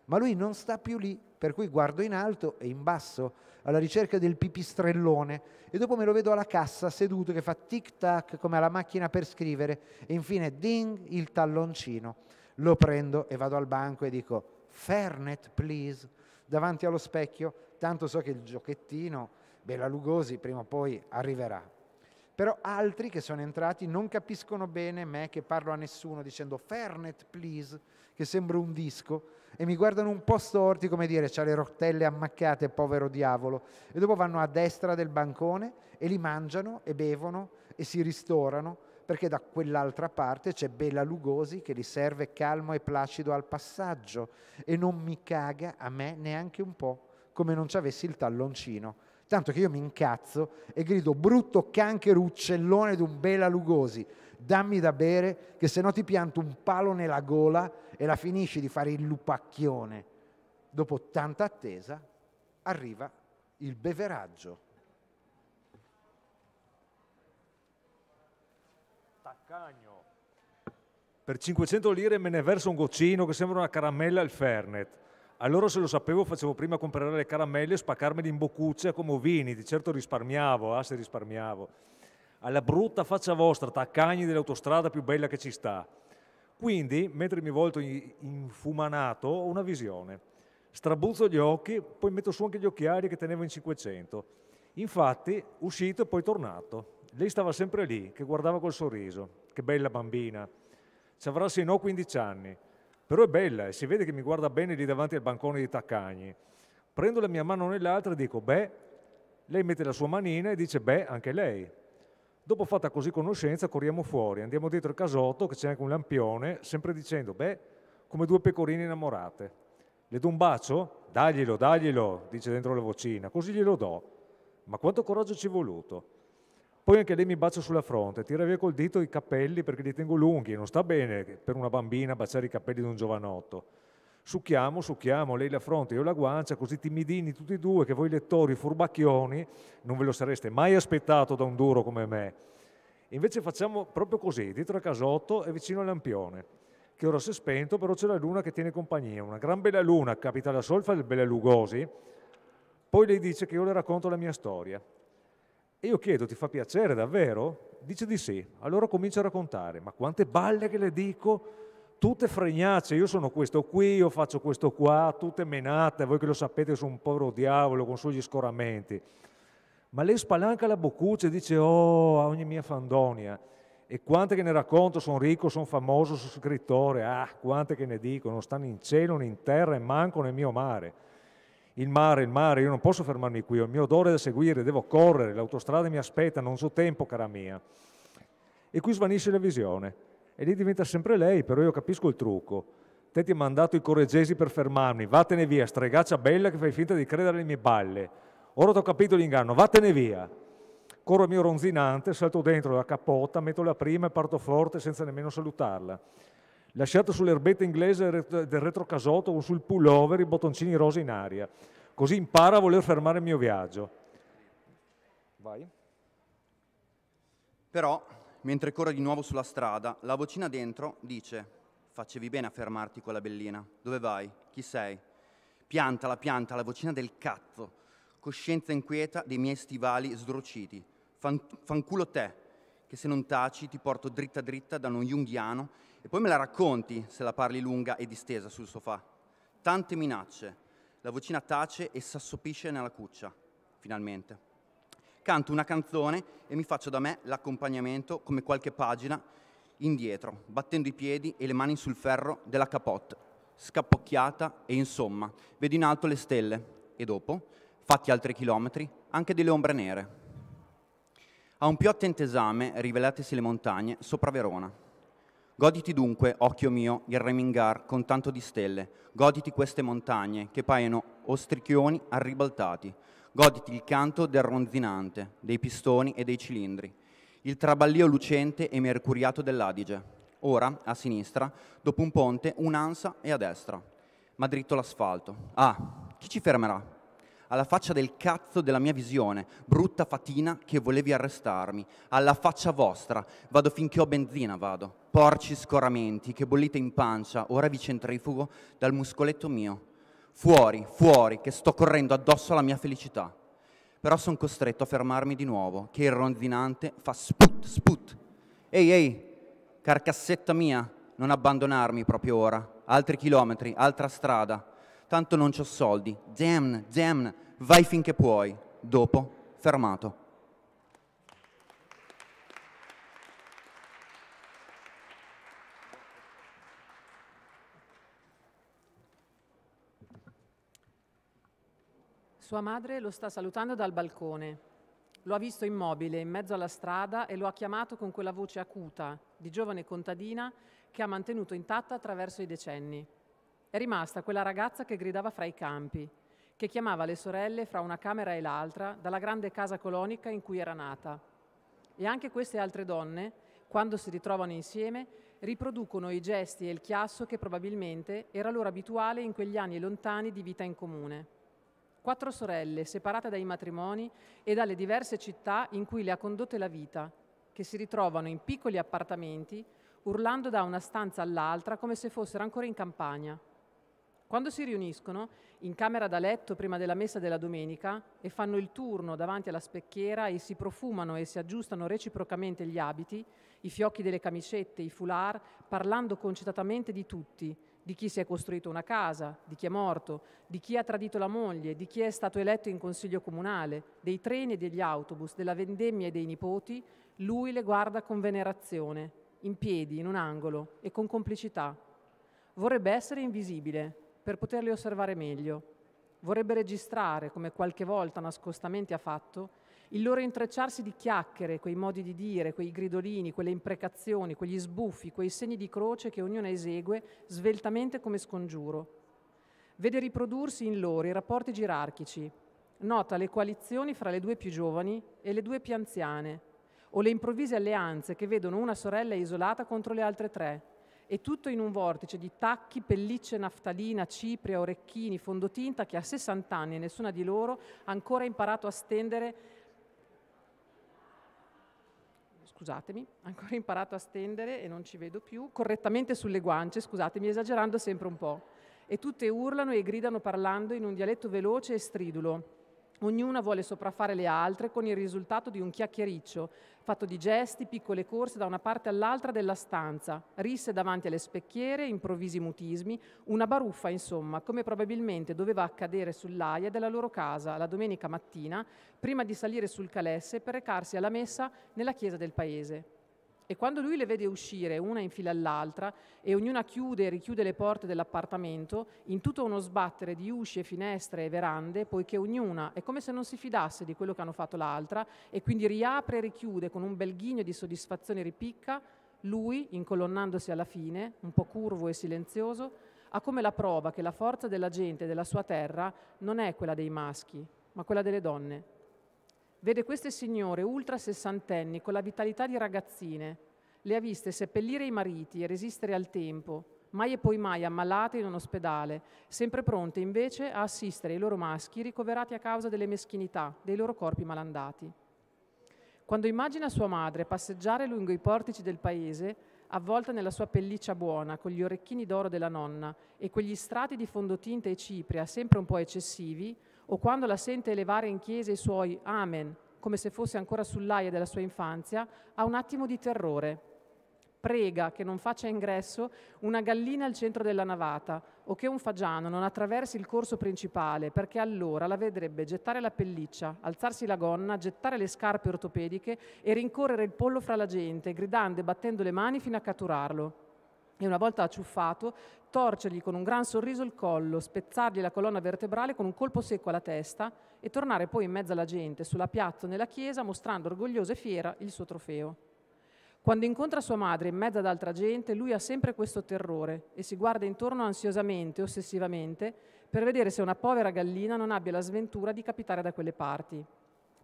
Ma lui non sta più lì, per cui guardo in alto e in basso alla ricerca del pipistrellone e dopo me lo vedo alla cassa seduto che fa tic tac come alla macchina per scrivere e infine ding il talloncino. Lo prendo e vado al banco e dico Fernet please davanti allo specchio, tanto so che il giochettino Bela Lugosi prima o poi arriverà. Però altri che sono entrati non capiscono bene me che parlo a nessuno dicendo Fernet please, che sembra un disco, e mi guardano un po' storti come dire c'ha le rotelle ammaccate, povero diavolo. E dopo vanno a destra del bancone e li mangiano e bevono e si ristorano perché da quell'altra parte c'è Bela Lugosi che li serve calmo e placido al passaggio e non mi caga a me neanche un po', come non ci avessi il talloncino tanto che io mi incazzo e grido brutto canchero uccellone d'un Bela Lugosi, dammi da bere che se no ti pianto un palo nella gola e la finisci di fare il lupacchione. Dopo tanta attesa arriva il beveraggio.
Taccagno. Per 500 lire me ne verso un goccino che sembra una caramella al Fernet. Allora se lo sapevo facevo prima comprare le caramelle e spaccarmele in boccucce come ovini, di certo risparmiavo, ah se risparmiavo. Alla brutta faccia vostra, taccagni dell'autostrada più bella che ci sta. Quindi, mentre mi volto infumanato, ho una visione. Strabuzzo gli occhi, poi metto su anche gli occhiali che tenevo in 500. Infatti, uscito e poi tornato. Lei stava sempre lì, che guardava col sorriso. Che bella bambina. Ci avrà se no 15 anni però è bella e si vede che mi guarda bene lì davanti al bancone di Taccagni. Prendo la mia mano nell'altra e dico, beh, lei mette la sua manina e dice, beh, anche lei. Dopo fatta così conoscenza, corriamo fuori, andiamo dietro il casotto che c'è anche un lampione, sempre dicendo, beh, come due pecorine innamorate. Le do un bacio? Daglielo, daglielo, dice dentro la vocina, così glielo do. Ma quanto coraggio ci è voluto. Poi anche lei mi bacia sulla fronte, tira via col dito i capelli perché li tengo lunghi, non sta bene per una bambina baciare i capelli di un giovanotto. Succhiamo, succhiamo, lei la fronte, io la guancia, così timidini tutti e due che voi lettori furbacchioni non ve lo sareste mai aspettato da un duro come me. Invece facciamo proprio così, dietro a casotto e vicino al lampione che ora si è spento, però c'è la luna che tiene compagnia, una gran bella luna, capita la solfa del Bella Lugosi, poi lei dice che io le racconto la mia storia. E io chiedo, ti fa piacere davvero? Dice di sì. Allora comincio a raccontare, ma quante balle che le dico, tutte fregnacce, io sono questo qui, io faccio questo qua, tutte menate, voi che lo sapete sono un povero diavolo con sugli scoramenti. Ma lei spalanca la boccuccia e dice, oh, a ogni mia fandonia. E quante che ne racconto, sono ricco, sono famoso, sono scrittore, ah, quante che ne dico, non stanno in cielo né in terra e manco nel mio mare il mare, il mare, io non posso fermarmi qui, ho il mio odore da seguire, devo correre, l'autostrada mi aspetta, non so tempo, cara mia. E qui svanisce la visione. E lì diventa sempre lei, però io capisco il trucco. Te ti ha mandato i correggesi per fermarmi, vattene via, stregaccia bella che fai finta di credere alle mie balle. Ora ti ho capito l'inganno, vattene via. Corro il mio ronzinante, salto dentro la capota, metto la prima e parto forte senza nemmeno salutarla lasciato sull'erbetta inglese del retrocasoto o sul pullover i bottoncini rosa in aria. Così impara a voler fermare il mio viaggio. Vai. Però, mentre corre di nuovo
sulla strada, la vocina dentro dice «Facevi bene a fermarti quella bellina. Dove vai? Chi sei?» Pianta la pianta, la vocina del cazzo. Coscienza inquieta dei miei stivali sdrociti. Fan, fanculo te, che se non taci ti porto dritta dritta da uno junghiano e poi me la racconti se la parli lunga e distesa sul sofà. Tante minacce. La vocina tace e s'assopisce nella cuccia, finalmente. Canto una canzone e mi faccio da me l'accompagnamento come qualche pagina indietro, battendo i piedi e le mani sul ferro della capote, scappocchiata e insomma, vedo in alto le stelle e dopo, fatti altri chilometri, anche delle ombre nere. A un più attento esame, rivelatesi le montagne sopra Verona. Goditi dunque, occhio mio, il remingar con tanto di stelle, goditi queste montagne che paiono ostrichioni arribaltati, goditi il canto del ronzinante, dei pistoni e dei cilindri, il traballio lucente e mercuriato dell'Adige. Ora, a sinistra, dopo un ponte, un'ansa e a destra, ma dritto l'asfalto. Ah, chi ci fermerà? alla faccia del cazzo della mia visione, brutta fatina che volevi arrestarmi, alla faccia vostra, vado finché ho benzina, vado, porci scoramenti che bollite in pancia, ora vi centrifugo dal muscoletto mio, fuori, fuori, che sto correndo addosso alla mia felicità. Però sono costretto a fermarmi di nuovo, che il ronzinante fa sput, sput. Ehi, ehi, carcassetta mia, non abbandonarmi proprio ora, altri chilometri, altra strada, tanto non ho soldi, damn, damn, vai finché puoi, dopo, fermato.
Sua madre lo sta salutando dal balcone. Lo ha visto immobile in mezzo alla strada e lo ha chiamato con quella voce acuta di giovane contadina che ha mantenuto intatta attraverso i decenni. È rimasta quella ragazza che gridava fra i campi, che chiamava le sorelle fra una camera e l'altra dalla grande casa colonica in cui era nata. E anche queste altre donne, quando si ritrovano insieme, riproducono i gesti e il chiasso che probabilmente era loro abituale in quegli anni lontani di vita in comune. Quattro sorelle separate dai matrimoni e dalle diverse città in cui le ha condotte la vita, che si ritrovano in piccoli appartamenti, urlando da una stanza all'altra come se fossero ancora in campagna. Quando si riuniscono in camera da letto prima della messa della domenica e fanno il turno davanti alla specchiera e si profumano e si aggiustano reciprocamente gli abiti, i fiocchi delle camicette, i foulard, parlando concitatamente di tutti, di chi si è costruito una casa, di chi è morto, di chi ha tradito la moglie, di chi è stato eletto in consiglio comunale, dei treni e degli autobus, della vendemmia e dei nipoti, lui le guarda con venerazione, in piedi, in un angolo e con complicità. Vorrebbe essere invisibile, per poterli osservare meglio. Vorrebbe registrare, come qualche volta nascostamente ha fatto, il loro intrecciarsi di chiacchiere, quei modi di dire, quei gridolini, quelle imprecazioni, quegli sbuffi, quei segni di croce che ognuna esegue sveltamente come scongiuro. Vede riprodursi in loro i rapporti gerarchici, nota le coalizioni fra le due più giovani e le due più anziane, o le improvvise alleanze che vedono una sorella isolata contro le altre tre, e tutto in un vortice di tacchi, pellicce, naftalina, cipria, orecchini, fondotinta che a 60 anni nessuna di loro ha ancora imparato a stendere scusatemi, ancora imparato a stendere e non ci vedo più, correttamente sulle guance, scusatemi, esagerando sempre un po'. E tutte urlano e gridano parlando in un dialetto veloce e stridulo Ognuna vuole sopraffare le altre con il risultato di un chiacchiericcio, fatto di gesti, piccole corse da una parte all'altra della stanza, risse davanti alle specchiere, improvvisi mutismi, una baruffa insomma, come probabilmente doveva accadere sull'aia della loro casa la domenica mattina, prima di salire sul calesse per recarsi alla messa nella chiesa del paese e quando lui le vede uscire una in fila all'altra e ognuna chiude e richiude le porte dell'appartamento, in tutto uno sbattere di usci e finestre e verande, poiché ognuna è come se non si fidasse di quello che hanno fatto l'altra e quindi riapre e richiude con un bel ghigno di soddisfazione ripicca, lui, incolonnandosi alla fine, un po' curvo e silenzioso, ha come la prova che la forza della gente e della sua terra non è quella dei maschi, ma quella delle donne vede queste signore ultra sessantenni con la vitalità di ragazzine. Le ha viste seppellire i mariti e resistere al tempo, mai e poi mai ammalate in un ospedale, sempre pronte invece a assistere i loro maschi ricoverati a causa delle meschinità dei loro corpi malandati. Quando immagina sua madre passeggiare lungo i portici del paese, avvolta nella sua pelliccia buona, con gli orecchini d'oro della nonna e quegli strati di fondotinta e cipria sempre un po' eccessivi, o quando la sente elevare in chiesa i suoi Amen, come se fosse ancora sull'aia della sua infanzia, ha un attimo di terrore. Prega che non faccia ingresso una gallina al centro della navata o che un fagiano non attraversi il corso principale, perché allora la vedrebbe gettare la pelliccia, alzarsi la gonna, gettare le scarpe ortopediche e rincorrere il pollo fra la gente, gridando e battendo le mani fino a catturarlo e una volta acciuffato torcergli con un gran sorriso il collo, spezzargli la colonna vertebrale con un colpo secco alla testa e tornare poi in mezzo alla gente, sulla piazza o nella chiesa, mostrando orgogliosa e fiera il suo trofeo. Quando incontra sua madre in mezzo ad altra gente, lui ha sempre questo terrore e si guarda intorno ansiosamente, ossessivamente, per vedere se una povera gallina non abbia la sventura di capitare da quelle parti.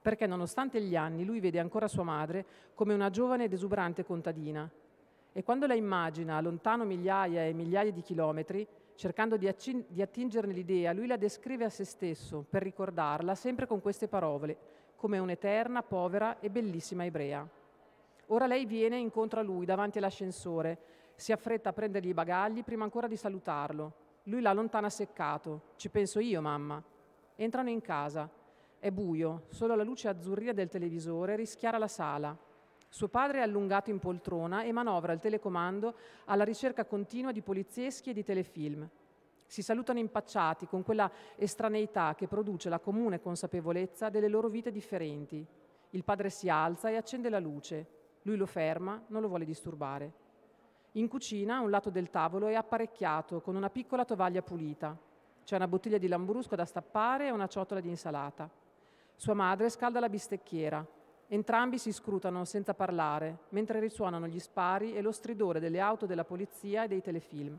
Perché nonostante gli anni, lui vede ancora sua madre come una giovane ed esuberante contadina, e quando la immagina lontano migliaia e migliaia di chilometri, cercando di, di attingerne l'idea, lui la descrive a se stesso per ricordarla sempre con queste parole, come un'eterna, povera e bellissima ebrea. Ora lei viene e incontra lui davanti all'ascensore, si affretta a prendergli i bagagli prima ancora di salutarlo. Lui la allontana seccato. Ci penso io, mamma. Entrano in casa. È buio, solo la luce azzurrina del televisore rischiara la sala. Suo padre è allungato in poltrona e manovra il telecomando alla ricerca continua di polizieschi e di telefilm. Si salutano impacciati con quella estraneità che produce la comune consapevolezza delle loro vite differenti. Il padre si alza e accende la luce. Lui lo ferma, non lo vuole disturbare. In cucina un lato del tavolo è apparecchiato con una piccola tovaglia pulita. C'è una bottiglia di lambrusco da stappare e una ciotola di insalata. Sua madre scalda la bistecchiera. Entrambi si scrutano senza parlare, mentre risuonano gli spari e lo stridore delle auto della polizia e dei telefilm.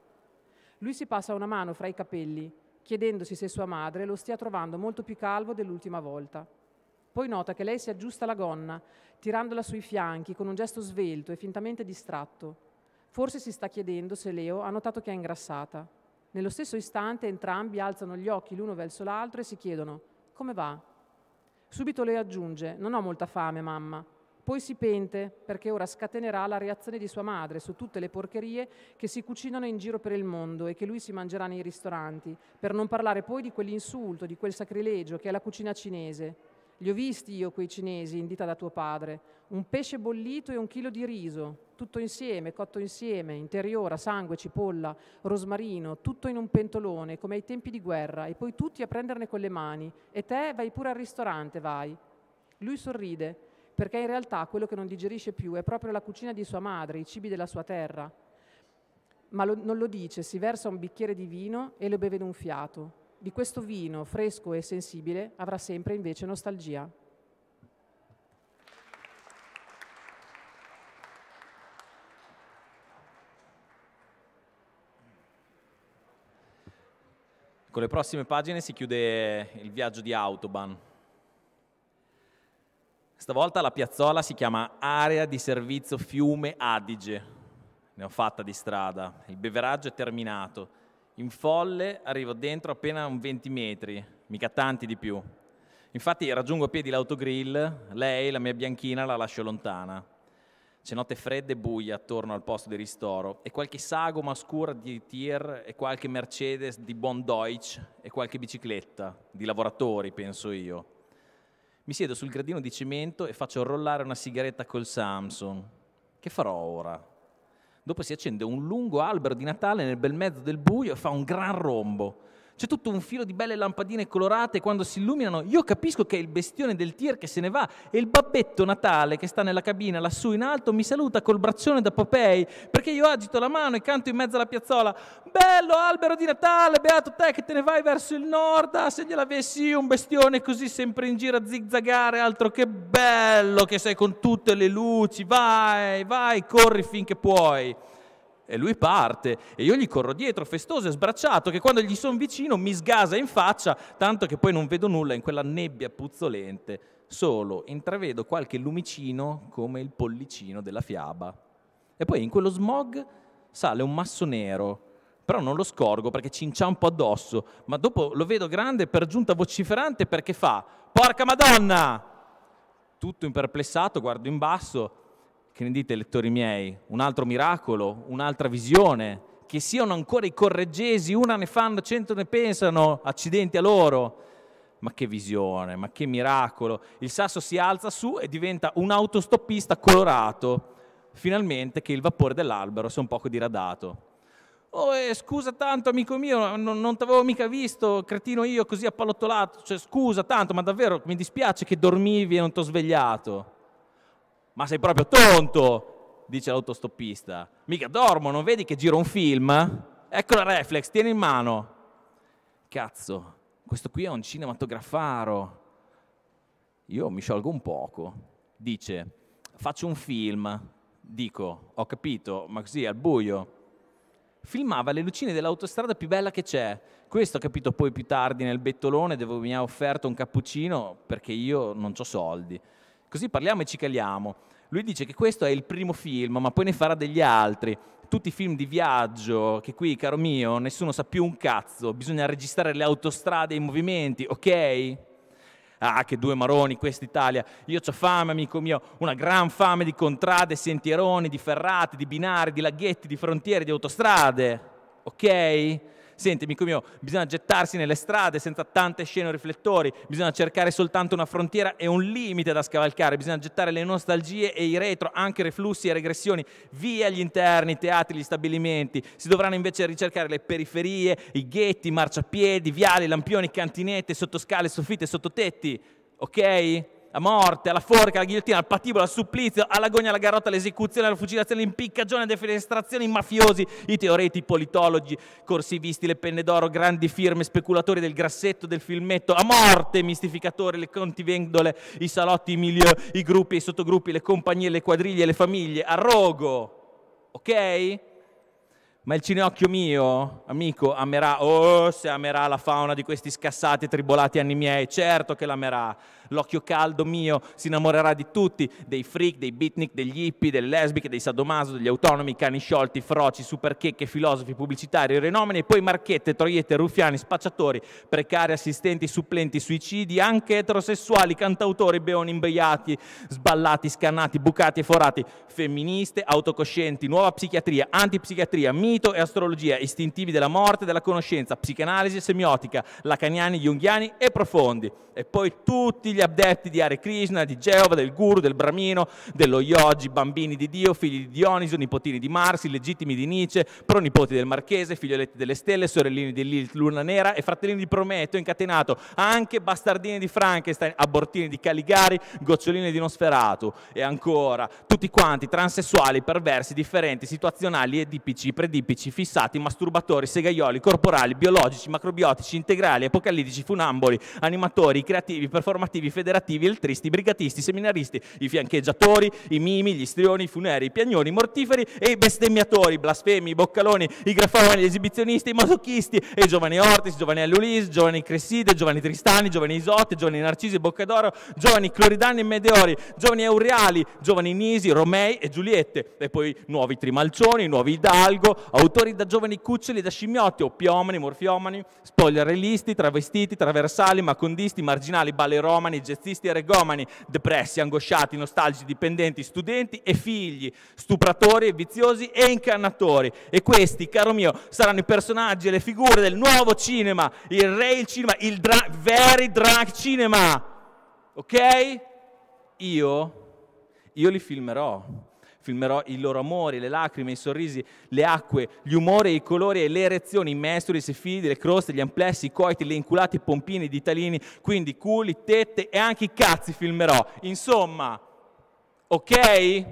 Lui si passa una mano fra i capelli, chiedendosi se sua madre lo stia trovando molto più calvo dell'ultima volta. Poi nota che lei si aggiusta la gonna, tirandola sui fianchi con un gesto svelto e fintamente distratto. Forse si sta chiedendo se Leo ha notato che è ingrassata. Nello stesso istante entrambi alzano gli occhi l'uno verso l'altro e si chiedono come va, Subito le aggiunge, non ho molta fame, mamma. Poi si pente perché ora scatenerà la reazione di sua madre su tutte le porcherie che si cucinano in giro per il mondo e che lui si mangerà nei ristoranti, per non parlare poi di quell'insulto, di quel sacrilegio che è la cucina cinese. Li ho visti io quei cinesi in dita da tuo padre, un pesce bollito e un chilo di riso, tutto insieme, cotto insieme, interiora, sangue, cipolla, rosmarino, tutto in un pentolone, come ai tempi di guerra, e poi tutti a prenderne con le mani, e te vai pure al ristorante, vai. Lui sorride, perché in realtà quello che non digerisce più è proprio la cucina di sua madre, i cibi della sua terra. Ma lo, non lo dice, si versa un bicchiere di vino e lo beve d'un fiato di questo vino fresco e sensibile avrà sempre invece nostalgia.
Con le prossime pagine si chiude il viaggio di Autobahn. Stavolta la piazzola si chiama Area di Servizio Fiume Adige. Ne ho fatta di strada, il beveraggio è terminato in folle arrivo dentro appena un 20 metri, mica tanti di più. Infatti raggiungo a piedi l'autogrill, lei, la mia bianchina, la lascio lontana. C'è notte fredda e buia attorno al posto di ristoro e qualche sagoma scura di tir e qualche Mercedes di Bon Deutsch e qualche bicicletta, di lavoratori penso io. Mi siedo sul gradino di cemento e faccio rollare una sigaretta col Samsung. Che farò ora? Dopo si accende un lungo albero di Natale nel bel mezzo del buio e fa un gran rombo c'è tutto un filo di belle lampadine colorate quando si illuminano. Io capisco che è il bestione del tir che se ne va e il babbetto Natale che sta nella cabina lassù in alto mi saluta col braccione da Popei perché io agito la mano e canto in mezzo alla piazzola «Bello albero di Natale, beato te che te ne vai verso il nord, ah, se gliel'avessi io un bestione così sempre in giro a zigzagare, altro che bello che sei con tutte le luci, vai, vai, corri finché puoi». E lui parte e io gli corro dietro, festoso e sbracciato, che quando gli sono vicino mi sgasa in faccia, tanto che poi non vedo nulla in quella nebbia puzzolente, solo intravedo qualche lumicino come il pollicino della fiaba. E poi in quello smog sale un masso nero, però non lo scorgo perché ci inciampo addosso, ma dopo lo vedo grande per giunta vociferante perché fa «Porca Madonna!» Tutto imperplessato guardo in basso che ne dite lettori miei, un altro miracolo, un'altra visione, che siano ancora i correggesi, una ne fanno, cento ne pensano, accidenti a loro. Ma che visione, ma che miracolo. Il sasso si alza su e diventa un autostoppista colorato, finalmente che il vapore dell'albero si è un poco diradato. Oh, eh, scusa tanto, amico mio, non, non ti avevo mica visto, cretino io, così appallottolato. Cioè, scusa tanto, ma davvero mi dispiace che dormivi e non ti ho svegliato ma sei proprio tonto, dice l'autostoppista. Mica dormo, non vedi che giro un film? Ecco la reflex, tieni in mano. Cazzo, questo qui è un cinematografaro. Io mi sciolgo un poco. Dice, faccio un film. Dico, ho capito, ma così al buio. Filmava le lucine dell'autostrada più bella che c'è. Questo ho capito poi più tardi nel bettolone dove mi ha offerto un cappuccino perché io non ho soldi. Così parliamo e ci caliamo. Lui dice che questo è il primo film, ma poi ne farà degli altri. Tutti i film di viaggio, che qui, caro mio, nessuno sa più un cazzo. Bisogna registrare le autostrade e i movimenti, ok? Ah, che due maroni quest'Italia. Io ho fame, amico mio, una gran fame di contrade, sentieroni, di ferrate, di binari, di laghetti, di frontiere, di autostrade. Ok? senti amico mio, bisogna gettarsi nelle strade senza tante scene o riflettori, bisogna cercare soltanto una frontiera e un limite da scavalcare, bisogna gettare le nostalgie e i retro, anche reflussi e regressioni, via gli interni, i teatri, gli stabilimenti, si dovranno invece ricercare le periferie, i ghetti, i marciapiedi, viali, lampioni, cantinette, sottoscale, soffitte, sottotetti, ok? la morte, alla forca, alla ghigliottina, al patibolo, al supplizio, all'agonia, alla garrotta, all'esecuzione, alla fucilazione, all'impiccagione, alle defenestrazioni, i mafiosi, i teoreti, i politologi, corsivisti, le penne d'oro, grandi firme, speculatori del grassetto, del filmetto, a morte, i mistificatori, le contivendole, i salotti, i milieu, i gruppi, i sottogruppi, le compagnie, le quadriglie, le famiglie, a rogo, ok? Ma il cineocchio mio, amico, amerà, oh se amerà la fauna di questi scassati e tribolati anni miei, certo che l'amerà l'occhio caldo mio si innamorerà di tutti, dei freak, dei beatnik, degli hippie, delle lesbiche, dei sadomaso, degli autonomi, cani sciolti, froci, superchecche, filosofi, pubblicitari, renomini e poi marchette, troiette, ruffiani, spacciatori, precari, assistenti, supplenti, suicidi, anche eterosessuali, cantautori, beoni imbeiati, sballati, scannati, bucati e forati, femministe, autocoscienti, nuova psichiatria, antipsichiatria, mito e astrologia, istintivi della morte, della conoscenza, psicanalisi e semiotica, lacaniani, junghiani e profondi. E poi tutti gli gli adepti di Hare Krishna, di Geova, del Guru, del Brahmino, dello Yogi, bambini di Dio, figli di Dioniso, nipotini di Marsi, illegittimi di Nietzsche, pronipoti del Marchese, figlioletti delle stelle, sorellini di Lilith Luna Nera e fratellini di Prometeo, incatenato anche bastardini di Frankenstein, abortini di Caligari, goccioline di Nosferatu e ancora tutti quanti transessuali, perversi, differenti, situazionali edipici, predipici, fissati, masturbatori, segaioli, corporali, biologici, macrobiotici, integrali, apocalittici, funamboli, animatori, creativi, performativi, i federativi, i eltristi, i brigatisti, i seminaristi, i fiancheggiatori, i mimi, gli strioni, i funeri, i piagnoni, i mortiferi e i bestemmiatori, i blasfemi, i boccaloni, i grafoni, gli esibizionisti, i masochisti e i giovani Ortis, i giovani Allulis, i giovani Cresside, i giovani Tristani, i giovani Isotte, i giovani Narcisi, i Boccadoro, i giovani Cloridani e Medeori, i giovani Eureali, i giovani Nisi, Romei e Giuliette e poi nuovi Trimalcioni, nuovi Hidalgo, autori da giovani cuccioli, da scimmiotti, oppiomani, morfiomani, spogliarellisti, travestiti, traversali, macondisti, marginali, baleromani, italiani, jazzisti e regomani, depressi, angosciati, nostalgici, dipendenti, studenti e figli, stupratori, viziosi e incannatori. E questi, caro mio, saranno i personaggi e le figure del nuovo cinema, il rail cinema, il dra- very drag cinema. Ok? Io, io li filmerò Filmerò i loro amori, le lacrime, i sorrisi, le acque, gli umori, i colori e le erezioni, i mestoli, i sefidi, le croste, gli amplessi, i coiti, le inculate, i pompini, i ditalini, quindi culi, tette e anche i cazzi filmerò. Insomma, ok?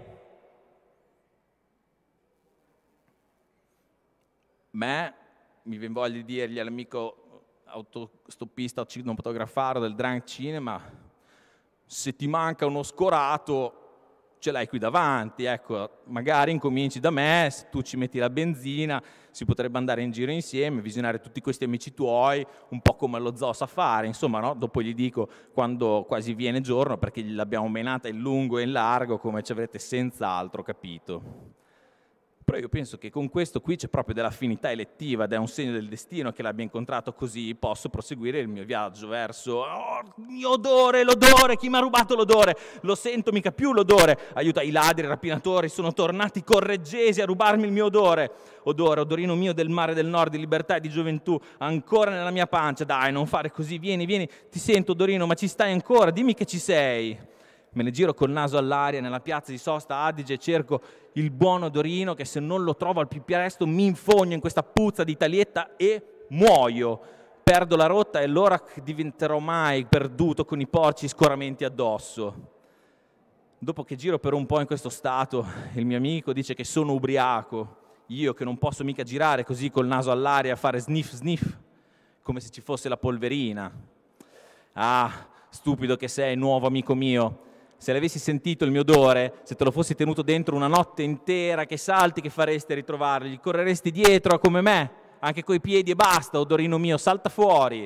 Me, mi viene voglia di dirgli all'amico autostoppista cinematografaro del Drunk Cinema, se ti manca uno scorato ce l'hai qui davanti, ecco, magari incominci da me, se tu ci metti la benzina, si potrebbe andare in giro insieme, visionare tutti questi amici tuoi, un po' come lo zoo sa fare, insomma, no? dopo gli dico quando quasi viene giorno perché l'abbiamo menata in lungo e in largo, come ci avrete senz'altro capito. Però io penso che con questo qui c'è proprio dell'affinità elettiva ed è un segno del destino che l'abbia incontrato così posso proseguire il mio viaggio verso oh, mio odore, l'odore, chi mi ha rubato l'odore? Lo sento mica più l'odore. Aiuta i ladri, i rapinatori, sono tornati correggesi a rubarmi il mio odore. Odore, odorino mio del mare del nord, di libertà e di gioventù, ancora nella mia pancia. Dai, non fare così, vieni, vieni, ti sento odorino, ma ci stai ancora, dimmi che ci sei me ne giro col naso all'aria nella piazza di Sosta Adige, cerco il buon odorino che se non lo trovo al più presto mi infogno in questa puzza di Italietta e muoio. Perdo la rotta e allora diventerò mai perduto con i porci scoramenti addosso. Dopo che giro per un po' in questo stato, il mio amico dice che sono ubriaco. Io che non posso mica girare così col naso all'aria a fare sniff sniff, come se ci fosse la polverina. Ah, stupido che sei, nuovo amico mio, se l'avessi sentito il mio odore, se te lo fossi tenuto dentro una notte intera, che salti che faresti a ritrovarlo? gli correresti dietro come me, anche coi piedi e basta, odorino mio, salta fuori.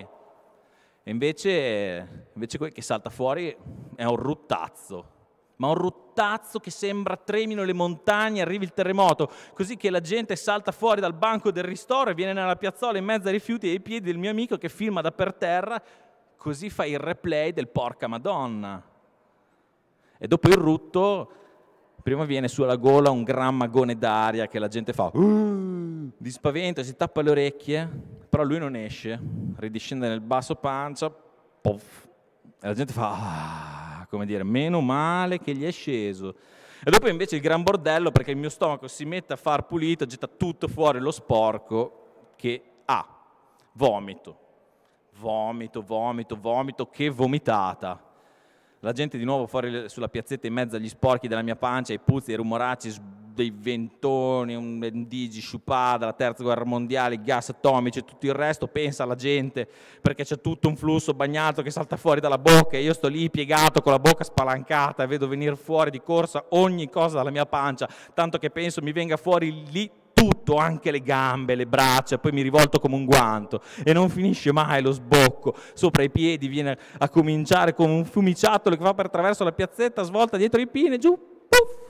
E invece, invece quel che salta fuori è un ruttazzo, ma un ruttazzo che sembra tremino le montagne, arrivi il terremoto, così che la gente salta fuori dal banco del ristoro e viene nella piazzola in mezzo ai rifiuti e ai piedi del mio amico che filma da per terra, così fa il replay del porca Madonna. E dopo il rutto, prima viene sulla gola un gran magone d'aria che la gente fa uh, di spavento, si tappa le orecchie, però lui non esce, ridiscende nel basso pancia, pof, e la gente fa, ah, come dire, meno male che gli è sceso. E dopo invece il gran bordello perché il mio stomaco si mette a far pulito, getta tutto fuori lo sporco che ha. Ah, vomito, vomito, vomito, vomito, che vomitata la gente di nuovo fuori sulla piazzetta in mezzo agli sporchi della mia pancia, ai puzzi, ai rumoracci, dei ventoni, un Digi, Chupà, della terza guerra mondiale, gas atomici e tutto il resto, pensa alla gente, perché c'è tutto un flusso bagnato che salta fuori dalla bocca e io sto lì piegato con la bocca spalancata e vedo venire fuori di corsa ogni cosa dalla mia pancia, tanto che penso mi venga fuori lì tutto, anche le gambe, le braccia, poi mi rivolto come un guanto e non finisce mai lo sbocco, sopra i piedi viene a cominciare come un fiumiciattolo che va per attraverso la piazzetta, svolta dietro i pini, giù, puff,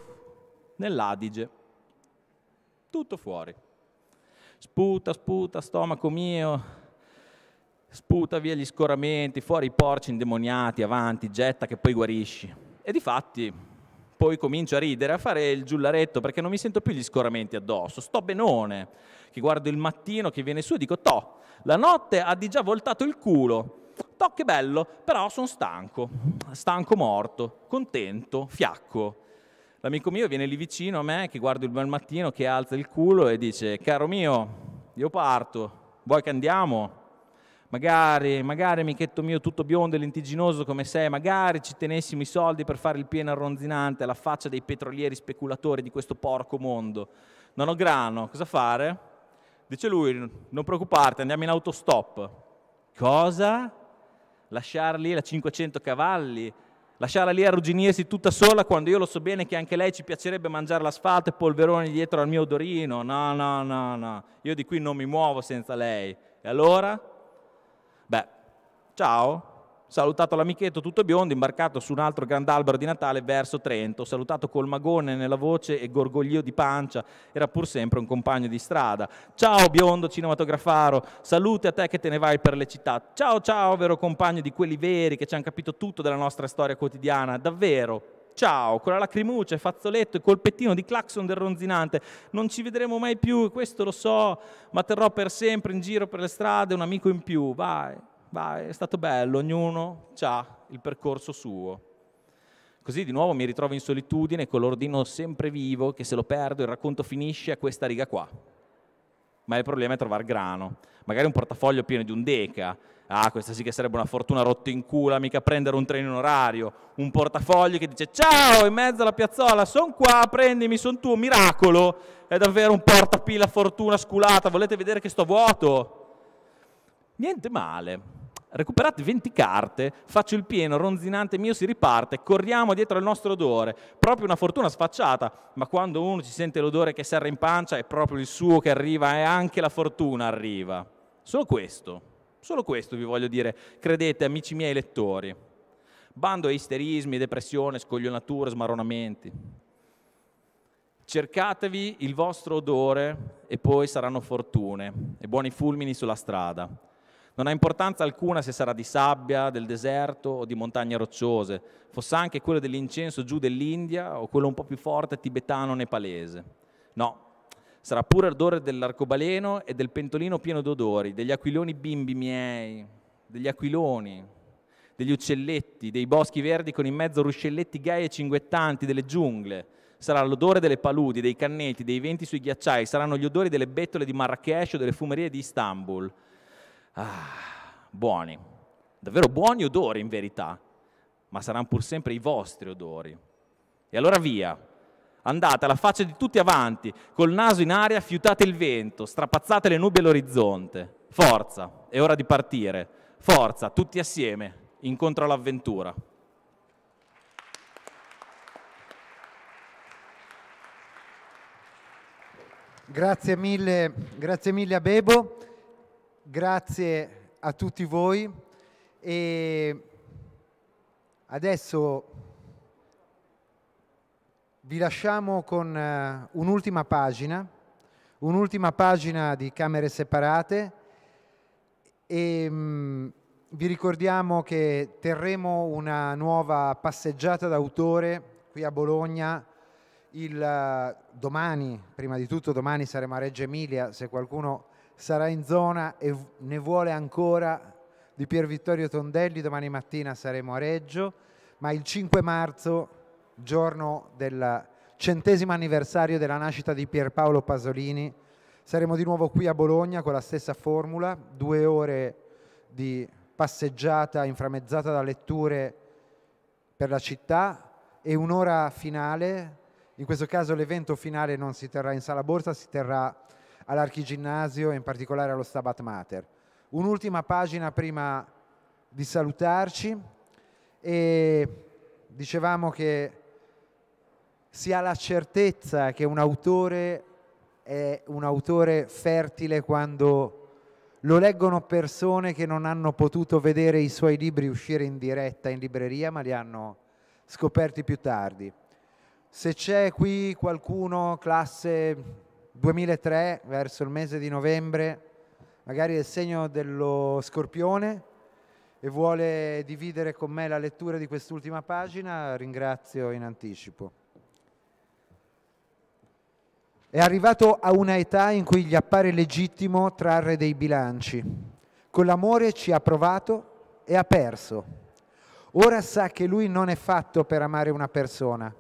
nell'Adige, tutto fuori. Sputa, sputa, stomaco mio, sputa via gli scoramenti, fuori i porci indemoniati, avanti, getta che poi guarisci. E di fatti poi comincio a ridere, a fare il giullaretto perché non mi sento più gli scoramenti addosso, sto benone, che guardo il mattino che viene su e dico, to, la notte ha di già voltato il culo, to che bello, però sono stanco, stanco morto, contento, fiacco. L'amico mio viene lì vicino a me, che guardo il bel mattino, che alza il culo e dice, caro mio, io parto, vuoi che andiamo? Magari, magari amichetto mio tutto biondo e lentigginoso come sei, magari ci tenessimo i soldi per fare il pieno arronzinante alla faccia dei petrolieri speculatori di questo porco mondo. Non ho grano, cosa fare? Dice lui, non preoccuparti, andiamo in autostop. Cosa? Lasciar lì la 500 cavalli? Lasciarla lì arrugginirsi tutta sola quando io lo so bene che anche lei ci piacerebbe mangiare l'asfalto e polveroni dietro al mio odorino? No, no, no, no. Io di qui non mi muovo senza lei. E allora? Beh, ciao, salutato l'amichetto tutto biondo, imbarcato su un altro grand'albero di Natale verso Trento, salutato col magone nella voce e gorgoglio di pancia, era pur sempre un compagno di strada. Ciao biondo cinematografaro, salute a te che te ne vai per le città. Ciao ciao vero compagno di quelli veri che ci hanno capito tutto della nostra storia quotidiana, davvero, ciao, con la lacrimuccia, fazzoletto e colpettino di clacson del ronzinante. Non ci vedremo mai più, questo lo so, ma terrò per sempre in giro per le strade un amico in più. Vai, vai, è stato bello, ognuno ha il percorso suo. Così di nuovo mi ritrovo in solitudine con l'ordino sempre vivo che se lo perdo il racconto finisce a questa riga qua. Ma il problema è trovare grano magari un portafoglio pieno di un deca, ah questa sì che sarebbe una fortuna rotta in culo, mica prendere un treno in orario, un portafoglio che dice ciao in mezzo alla piazzola, sono qua, prendimi, sono tuo, miracolo, è davvero un portapila fortuna sculata, volete vedere che sto vuoto? Niente male. Recuperate 20 carte, faccio il pieno, ronzinante mio si riparte, corriamo dietro al nostro odore. Proprio una fortuna sfacciata, ma quando uno ci sente l'odore che serra in pancia è proprio il suo che arriva e anche la fortuna arriva. Solo questo, solo questo vi voglio dire, credete amici miei lettori. Bando a isterismi, depressione, scoglionature, smaronamenti. Cercatevi il vostro odore e poi saranno fortune e buoni fulmini sulla strada. Non ha importanza alcuna se sarà di sabbia, del deserto o di montagne rocciose, fosse anche quello dell'incenso giù dell'India o quello un po' più forte tibetano-nepalese. No, Sarà pure ardore dell'arcobaleno e del pentolino pieno d'odori, degli aquiloni bimbi miei, degli aquiloni, degli uccelletti, dei boschi verdi con in mezzo ruscelletti gai e cinguettanti, delle giungle. Sarà l'odore delle paludi, dei canneti, dei venti sui ghiacciai, saranno gli odori delle bettole di Marrakesh o delle fumerie di Istanbul. Ah, buoni, davvero buoni odori in verità, ma saranno pur sempre i vostri odori. E allora via, Andate alla faccia di tutti avanti, col naso in aria fiutate il vento, strapazzate le nubi all'orizzonte. Forza, è ora di partire. Forza, tutti assieme, incontro all'avventura.
Grazie mille, grazie mille a Bebo, grazie a tutti voi e adesso vi lasciamo con eh, un'ultima pagina, un'ultima pagina di camere separate e mh, mm, vi ricordiamo che terremo una nuova passeggiata d'autore qui a Bologna il, eh, domani, prima di tutto domani saremo a Reggio Emilia, se qualcuno sarà in zona e ne vuole ancora di Pier Vittorio Tondelli, domani mattina saremo a Reggio, ma il 5 marzo giorno del centesimo anniversario della nascita di Pierpaolo Pasolini, saremo di nuovo qui a Bologna con la stessa formula, due ore di passeggiata inframezzata da letture per la città e un'ora finale, in questo caso l'evento finale non si terrà in sala borsa, si terrà all'archiginnasio e in particolare allo Stabat Mater. Un'ultima pagina prima di salutarci e dicevamo che si ha la certezza che un autore è un autore fertile quando lo leggono persone che non hanno potuto vedere i suoi libri uscire in diretta in libreria, ma li hanno scoperti più tardi. Se c'è qui qualcuno, classe 2003, verso il mese di novembre, magari del segno dello scorpione, e vuole dividere con me la lettura di quest'ultima pagina, ringrazio in anticipo. È arrivato a una età in cui gli appare legittimo trarre dei bilanci. Con l'amore ci ha provato e ha perso. Ora sa che lui non è fatto per amare una persona,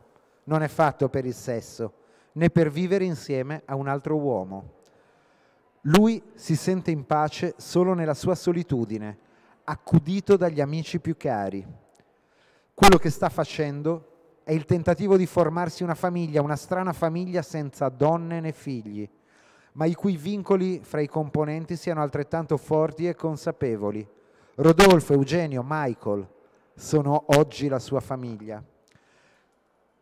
non è fatto per il sesso, né per vivere insieme a un altro uomo. Lui si sente in pace solo nella sua solitudine, accudito dagli amici più cari. Quello che sta facendo è il tentativo di formarsi una famiglia, una strana famiglia senza donne né figli, ma i cui vincoli fra i componenti siano altrettanto forti e consapevoli. Rodolfo, Eugenio, Michael sono oggi la sua famiglia.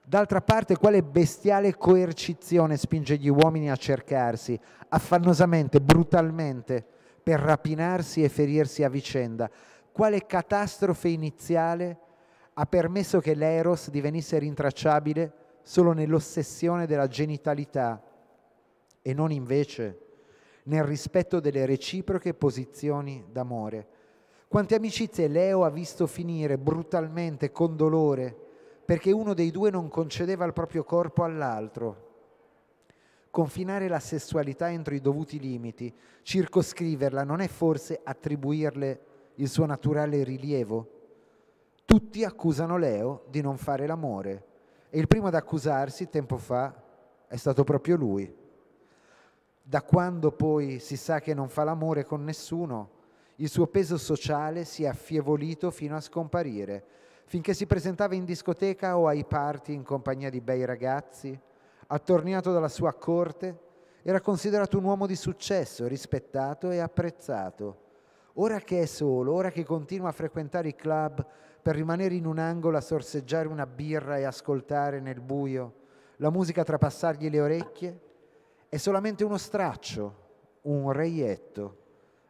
D'altra parte, quale bestiale coercizione spinge gli uomini a cercarsi, affannosamente, brutalmente, per rapinarsi e ferirsi a vicenda? Quale catastrofe iniziale ha permesso che l'eros divenisse rintracciabile solo nell'ossessione della genitalità e non invece nel rispetto delle reciproche posizioni d'amore. Quante amicizie Leo ha visto finire brutalmente, con dolore, perché uno dei due non concedeva il proprio corpo all'altro. Confinare la sessualità entro i dovuti limiti, circoscriverla, non è forse attribuirle il suo naturale rilievo? Tutti accusano Leo di non fare l'amore e il primo ad accusarsi tempo fa è stato proprio lui. Da quando poi si sa che non fa l'amore con nessuno, il suo peso sociale si è affievolito fino a scomparire, finché si presentava in discoteca o ai party in compagnia di bei ragazzi, attorniato dalla sua corte, era considerato un uomo di successo, rispettato e apprezzato. Ora che è solo, ora che continua a frequentare i club per rimanere in un angolo a sorseggiare una birra e ascoltare nel buio la musica trapassargli le orecchie, è solamente uno straccio, un reietto.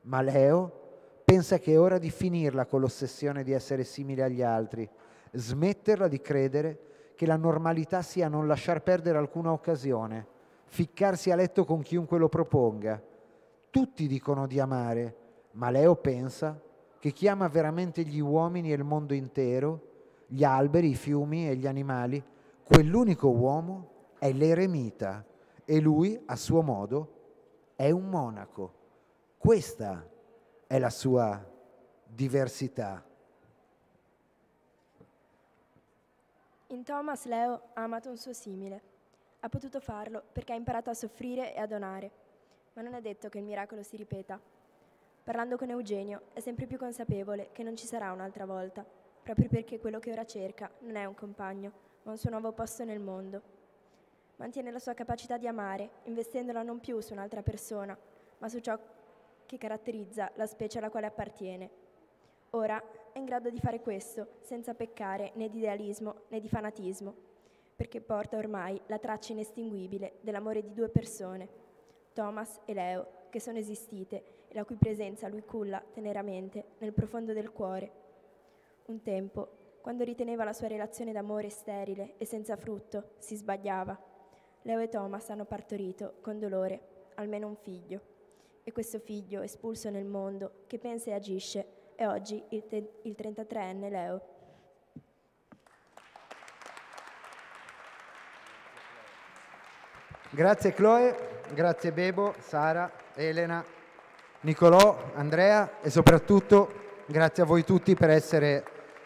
Ma Leo pensa che è ora di finirla con l'ossessione di essere simile agli altri, smetterla di credere che la normalità sia non lasciar perdere alcuna occasione, ficcarsi a letto con chiunque lo proponga. Tutti dicono di amare, ma Leo pensa che chiama veramente gli uomini e il mondo intero, gli alberi, i fiumi e gli animali, quell'unico uomo è l'eremita e lui, a suo modo, è un monaco. Questa è la sua diversità.
In Thomas Leo ha amato un suo simile. Ha potuto farlo perché ha imparato a soffrire e a donare. Ma non è detto che il miracolo si ripeta. Parlando con Eugenio è sempre più consapevole che non ci sarà un'altra volta, proprio perché quello che ora cerca non è un compagno, ma un suo nuovo posto nel mondo. Mantiene la sua capacità di amare, investendola non più su un'altra persona, ma su ciò che caratterizza la specie alla quale appartiene. Ora è in grado di fare questo senza peccare né di idealismo né di fanatismo, perché porta ormai la traccia inestinguibile dell'amore di due persone, Thomas e Leo, che sono esistite e la cui presenza lui culla teneramente nel profondo del cuore. Un tempo, quando riteneva la sua relazione d'amore sterile e senza frutto, si sbagliava. Leo e Thomas hanno partorito, con dolore, almeno un figlio. E questo figlio, espulso nel mondo, che pensa e agisce, è oggi il, te- il 33enne Leo.
Grazie Chloe, grazie Bebo, Sara, Elena. Nicolò, Andrea e soprattutto grazie a voi tutti per essere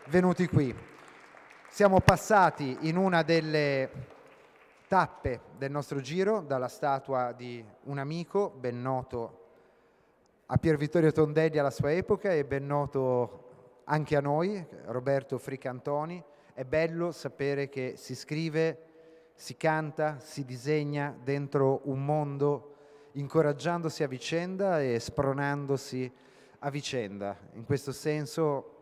venuti qui. Siamo passati in una delle tappe del nostro giro, dalla statua di un amico ben noto a Pier Vittorio Tondelli alla sua epoca e ben noto anche a noi, Roberto Fricantoni. È bello sapere che si scrive, si canta, si disegna dentro un mondo incoraggiandosi a vicenda e spronandosi a vicenda. In questo senso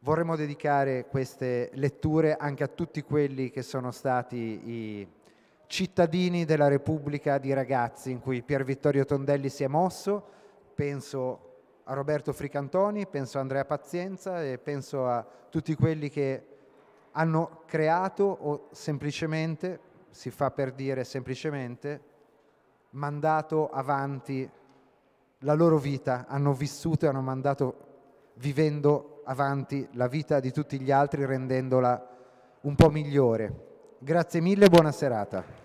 vorremmo dedicare queste letture anche a tutti quelli che sono stati i cittadini della Repubblica di ragazzi in cui Pier Vittorio Tondelli si è mosso, penso a Roberto Fricantoni, penso a Andrea Pazienza e penso a tutti quelli che hanno creato o semplicemente, si fa per dire semplicemente, mandato avanti la loro vita, hanno vissuto e hanno mandato vivendo avanti la vita di tutti gli altri rendendola un po' migliore. Grazie mille, buona serata.